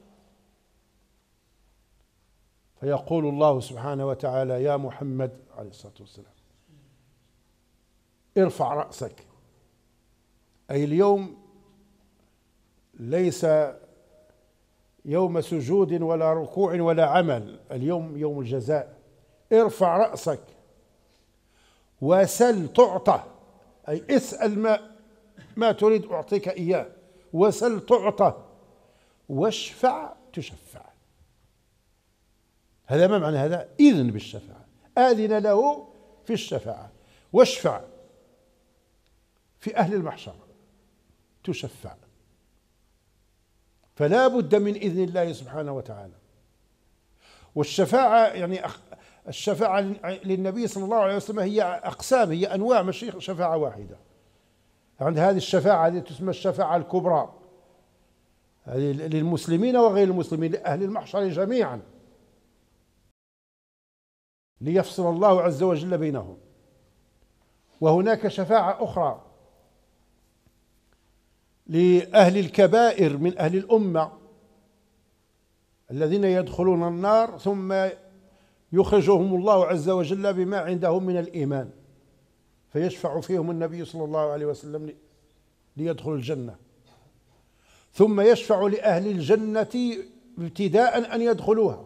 فيقول الله سبحانه وتعالى يا محمد عليه الصلاة والسلام ارفع رأسك أي اليوم ليس يوم سجود ولا ركوع ولا عمل اليوم يوم الجزاء ارفع رأسك وسل تعطى أي اسأل ما ما تريد أعطيك إياه وسل تعطى واشفع تشفع هذا ما معنى هذا إذن بالشفاعة آذن له في الشفاعة واشفع في أهل المحشر تشفع فلا بد من إذن الله سبحانه وتعالى والشفاعة يعني أخ الشفاعة للنبي صلى الله عليه وسلم هي أقسام هي أنواع مش شفاعة واحدة عند هذه الشفاعة هذه تسمى الشفاعة الكبرى هذه للمسلمين وغير المسلمين لأهل المحشر جميعاً ليفصل الله عز وجل بينهم وهناك شفاعة أخرى لأهل الكبائر من أهل الأمة الذين يدخلون النار ثم يخرجهم الله عز وجل بما عندهم من الإيمان فيشفع فيهم النبي صلى الله عليه وسلم ليدخلوا الجنة ثم يشفع لأهل الجنة ابتداء أن يدخلوها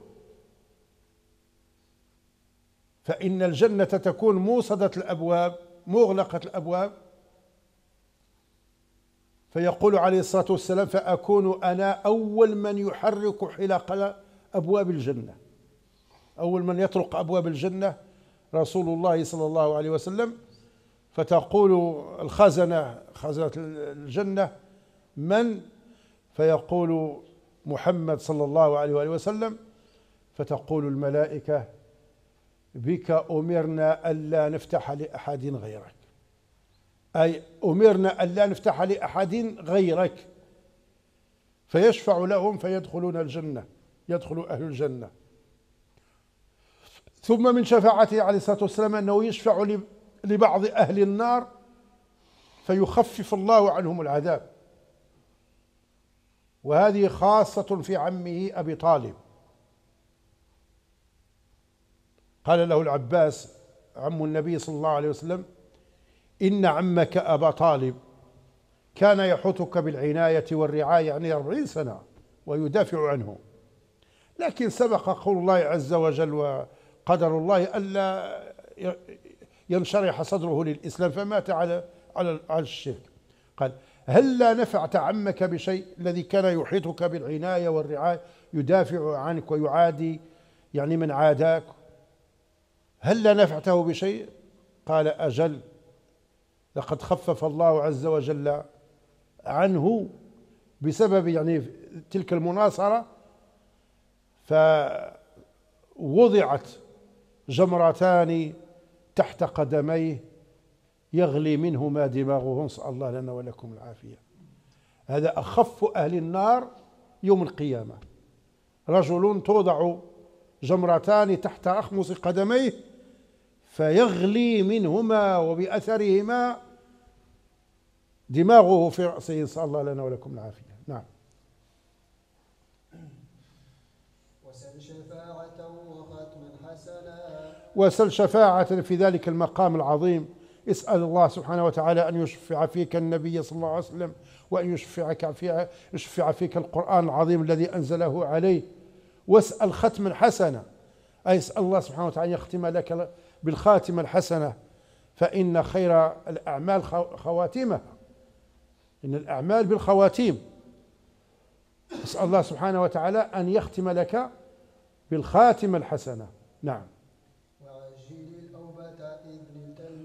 فإن الجنة تكون موصدة الأبواب مغلقة الأبواب فيقول عليه الصلاة والسلام فأكون أنا أول من يحرك حلق أبواب الجنة أول من يطرق أبواب الجنة رسول الله صلى الله عليه وسلم فتقول الخزنة خزنة الجنة من فيقول محمد صلى الله عليه وسلم فتقول الملائكة بك أمرنا ألا نفتح لأحد غيرك أي أمرنا ألا نفتح لأحد غيرك فيشفع لهم فيدخلون الجنة يدخل أهل الجنة ثم من شفاعته عليه الصلاة والسلام أنه يشفع لبعض أهل النار فيخفف الله عنهم العذاب وهذه خاصة في عمه أبي طالب قال له العباس عم النبي صلى الله عليه وسلم إن عمك أبا طالب كان يحوطك بالعناية والرعاية يعني أربعين سنة ويدافع عنه لكن سبق قول الله عز وجل وقدر الله ألا ينشرح صدره للإسلام فمات على على على الشرك قال هل لا نفعت عمك بشيء الذي كان يحيطك بالعناية والرعاية يدافع عنك ويعادي يعني من عاداك هل نفعته بشيء قال أجل لقد خفف الله عز وجل عنه بسبب يعني تلك المناصرة فوضعت جمرتان تحت قدميه يغلي منهما دماغه نسأل الله لنا ولكم العافية هذا أخف أهل النار يوم القيامة رجل توضع جمرتان تحت أخمص قدميه فيغلي منهما وبأثرهما دماغه في رأسه صلى الله لنا ولكم العافية نعم وسل شفاعة وختما حسنا وسل شفاعة في ذلك المقام العظيم اسأل الله سبحانه وتعالى أن يشفع فيك النبي صلى الله عليه وسلم وأن يشفعك في يشفع فيك القرآن العظيم الذي أنزله عليه واسأل ختما حسنا أي اسأل الله سبحانه وتعالى أن يختم لك بالخاتمة الحسنة فإن خير الأعمال خواتيمها إن الأعمال بالخواتيم أسأل الله سبحانه وتعالى أن يختم لك بالخاتمة الحسنة نعم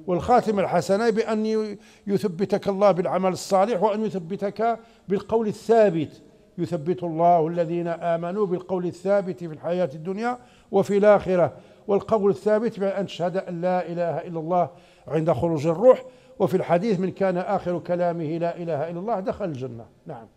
والخاتمة الحسنة بأن يثبتك الله بالعمل الصالح وأن يثبتك بالقول الثابت يثبت الله الذين آمنوا بالقول الثابت في الحياة الدنيا وفي الآخرة والقول الثابت بأن تشهد أن لا إله إلا الله عند خروج الروح وفي الحديث من كان آخر كلامه لا إله إلا الله دخل الجنة نعم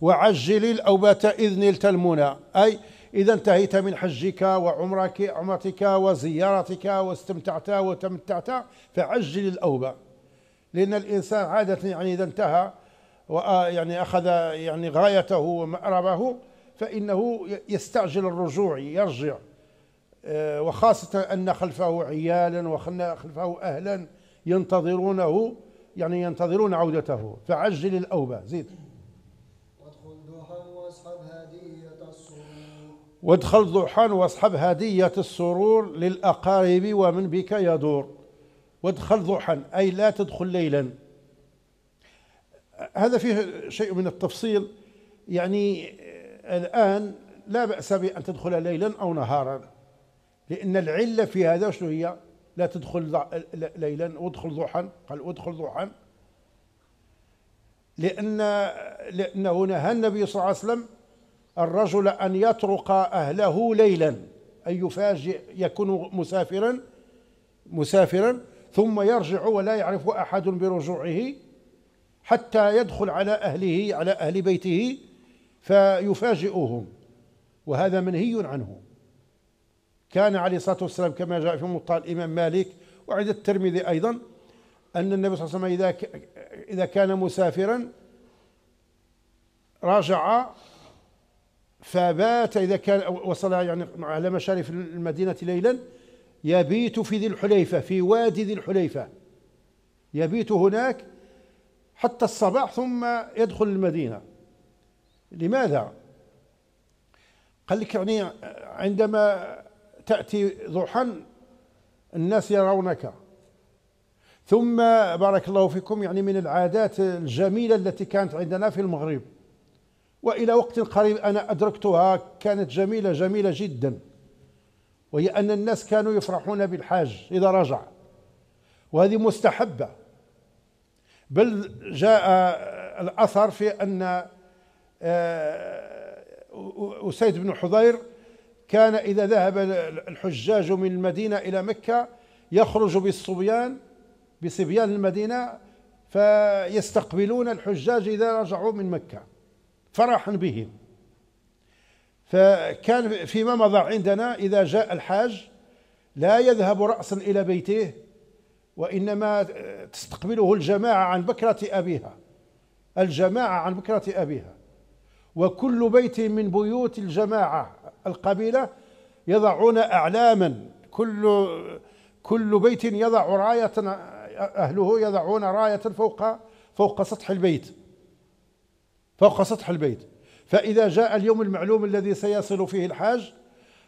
وعجل الأوبة إذ نلت المنى أي إذا انتهيت من حجك وعمرك عمرتك وزيارتك واستمتعت وتمتعت فعجل الأوبة لأن الإنسان عادة يعني إذا انتهى يعني أخذ يعني غايته ومأربه فإنه يستعجل الرجوع يرجع آه، وخاصة أن خلفه عيالا وخلفه أهلا ينتظرونه يعني ينتظرون عودته فعجل الأوبة زيد وادخل ضحى واصحب هدية السرور للأقارب ومن بك يدور وادخل ضحى أي لا تدخل ليلا هذا فيه شيء من التفصيل يعني الآن لا بأس بأن تدخل ليلا أو نهارا لأن العلة في هذا شنو هي لا تدخل ليلا وادخل ضحى قال وادخل ضحى لأن لأنه نهى النبي صلى الله عليه وسلم الرجل أن يطرق أهله ليلا أن يفاجئ يكون مسافرا مسافرا ثم يرجع ولا يعرف أحد برجوعه حتى يدخل على أهله على أهل بيته فيفاجئهم وهذا منهي عنه كان عليه الصلاة والسلام كما جاء في موطأ الإمام مالك وعند الترمذي أيضا أن النبي صلى الله عليه وسلم إذا إذا كان مسافرا راجع فبات إذا كان وصل يعني على مشارف المدينة ليلا يبيت في ذي الحليفة في وادي ذي الحليفة يبيت هناك حتى الصباح ثم يدخل المدينة لماذا؟ قال لك يعني عندما تأتي ضحى الناس يرونك ثم بارك الله فيكم يعني من العادات الجميلة التي كانت عندنا في المغرب وإلى وقت قريب أنا أدركتها كانت جميلة جميلة جدا وهي أن الناس كانوا يفرحون بالحاج إذا رجع وهذه مستحبة بل جاء الأثر في أن آه، أسيد بن حضير كان إذا ذهب الحجاج من المدينة إلى مكة يخرج بالصبيان بصبيان المدينة فيستقبلون الحجاج إذا رجعوا من مكة فرحا بهم فكان فيما مضى عندنا إذا جاء الحاج لا يذهب رأسا إلى بيته وإنما تستقبله الجماعة عن بكرة أبيها الجماعة عن بكرة أبيها وكل بيت من بيوت الجماعة القبيلة يضعون أعلاما كل كل بيت يضع راية أهله يضعون راية فوق فوق سطح البيت فوق سطح البيت فإذا جاء اليوم المعلوم الذي سيصل فيه الحاج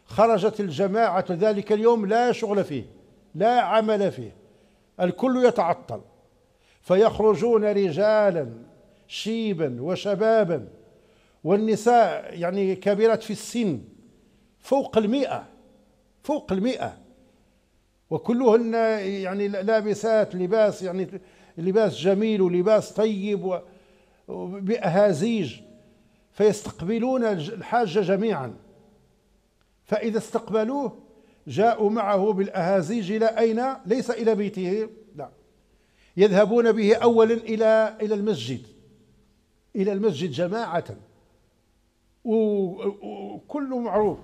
خرجت الجماعة ذلك اليوم لا شغل فيه لا عمل فيه الكل يتعطل فيخرجون رجالا شيبا وشبابا والنساء يعني كبيرات في السن فوق المئة فوق المئة وكلهن يعني لابسات لباس يعني لباس جميل ولباس طيب وبأهازيج فيستقبلون الحاج جميعا فإذا استقبلوه جاءوا معه بالأهازيج إلى أين؟ ليس إلى بيته لا يذهبون به أولا إلى إلى المسجد إلى المسجد جماعة وكله معروف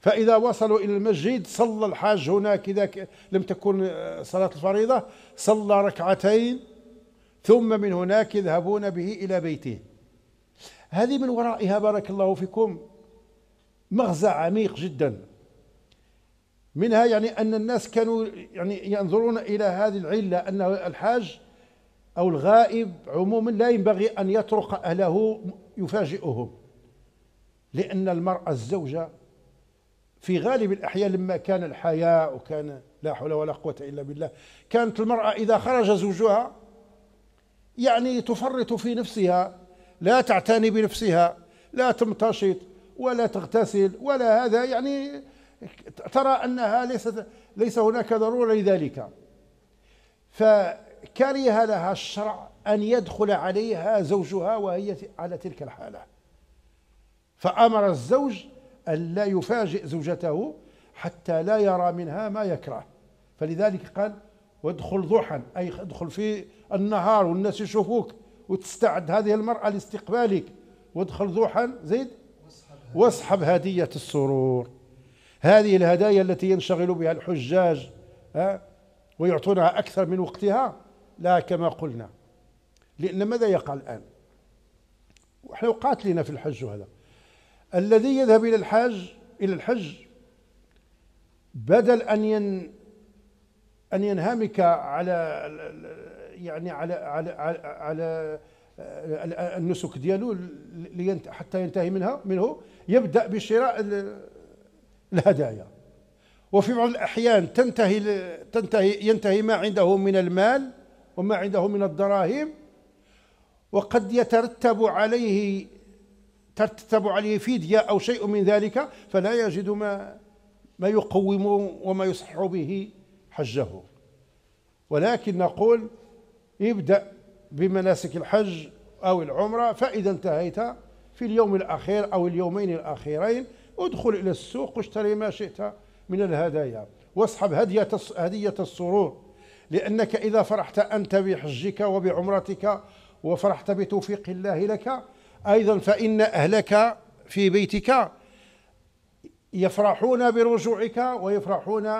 فإذا وصلوا إلى المسجد صلى الحاج هناك إذا لم تكن آه، صلاة الفريضة صلى ركعتين ثم من هناك يذهبون به إلى بيته هذه من ورائها بارك الله فيكم مغزى عميق جدا منها يعني أن الناس كانوا يعني ينظرون إلى هذه العلة أن الحاج أو الغائب عموما لا ينبغي أن يترك أهله يفاجئهم لأن المرأة الزوجة في غالب الأحيان لما كان الحياء وكان لا حول ولا قوة إلا بالله كانت المرأة إذا خرج زوجها يعني تفرط في نفسها لا تعتني بنفسها لا تمتشط ولا تغتسل ولا هذا يعني ترى أنها ليست ليس هناك ضرورة لذلك فكره لها الشرع أن يدخل عليها زوجها وهي على تلك الحالة فأمر الزوج ألا يفاجئ زوجته حتى لا يرى منها ما يكره فلذلك قال وادخل ضحا أي ادخل في النهار والناس يشوفوك وتستعد هذه المرأة لاستقبالك وادخل ضحا زيد واصحب هدية السرور هذه الهدايا التي ينشغل بها الحجاج ويعطونها أكثر من وقتها لا كما قلنا لأن ماذا يقع الآن وإحنا قاتلنا في الحج هذا الذي يذهب إلى الحاج إلى الحج بدل أن ين أن ينهمك على يعني على على على, على النسك ديالو حتى ينتهي منها منه يبدأ بشراء الهدايا وفي بعض الأحيان تنتهي تنتهي ينتهي ما عنده من المال وما عنده من الدراهم وقد يترتب عليه ترتب عليه فدية أو شيء من ذلك فلا يجد ما ما يقوم وما يصح به حجه ولكن نقول ابدأ بمناسك الحج أو العمرة فإذا انتهيت في اليوم الأخير أو اليومين الأخيرين ادخل إلى السوق واشتري ما شئت من الهدايا واصحب هدية هدية السرور لأنك إذا فرحت أنت بحجك وبعمرتك وفرحت بتوفيق الله لك أيضا فإن أهلك في بيتك يفرحون برجوعك ويفرحون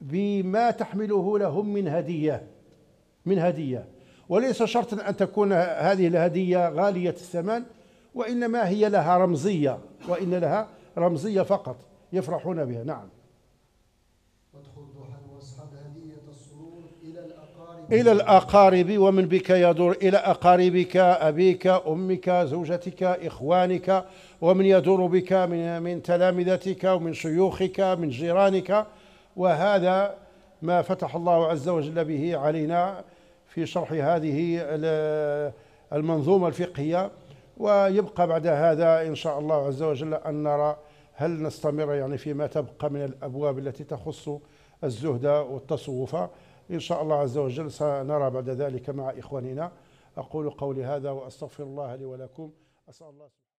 بما تحمله لهم من هدية من هدية وليس شرطا أن تكون هذه الهدية غالية الثمن وإنما هي لها رمزية وإن لها رمزية فقط يفرحون بها نعم إلى الأقارب ومن بك يدور إلى أقاربك أبيك أمك زوجتك إخوانك ومن يدور بك من من تلامذتك ومن شيوخك من جيرانك وهذا ما فتح الله عز وجل به علينا في شرح هذه المنظومة الفقهية ويبقى بعد هذا إن شاء الله عز وجل أن نرى هل نستمر يعني فيما تبقى من الأبواب التي تخص الزهد والتصوف إن شاء الله عز وجل سنرى بعد ذلك مع إخواننا أقول قولي هذا وأستغفر الله لي ولكم أسأل الله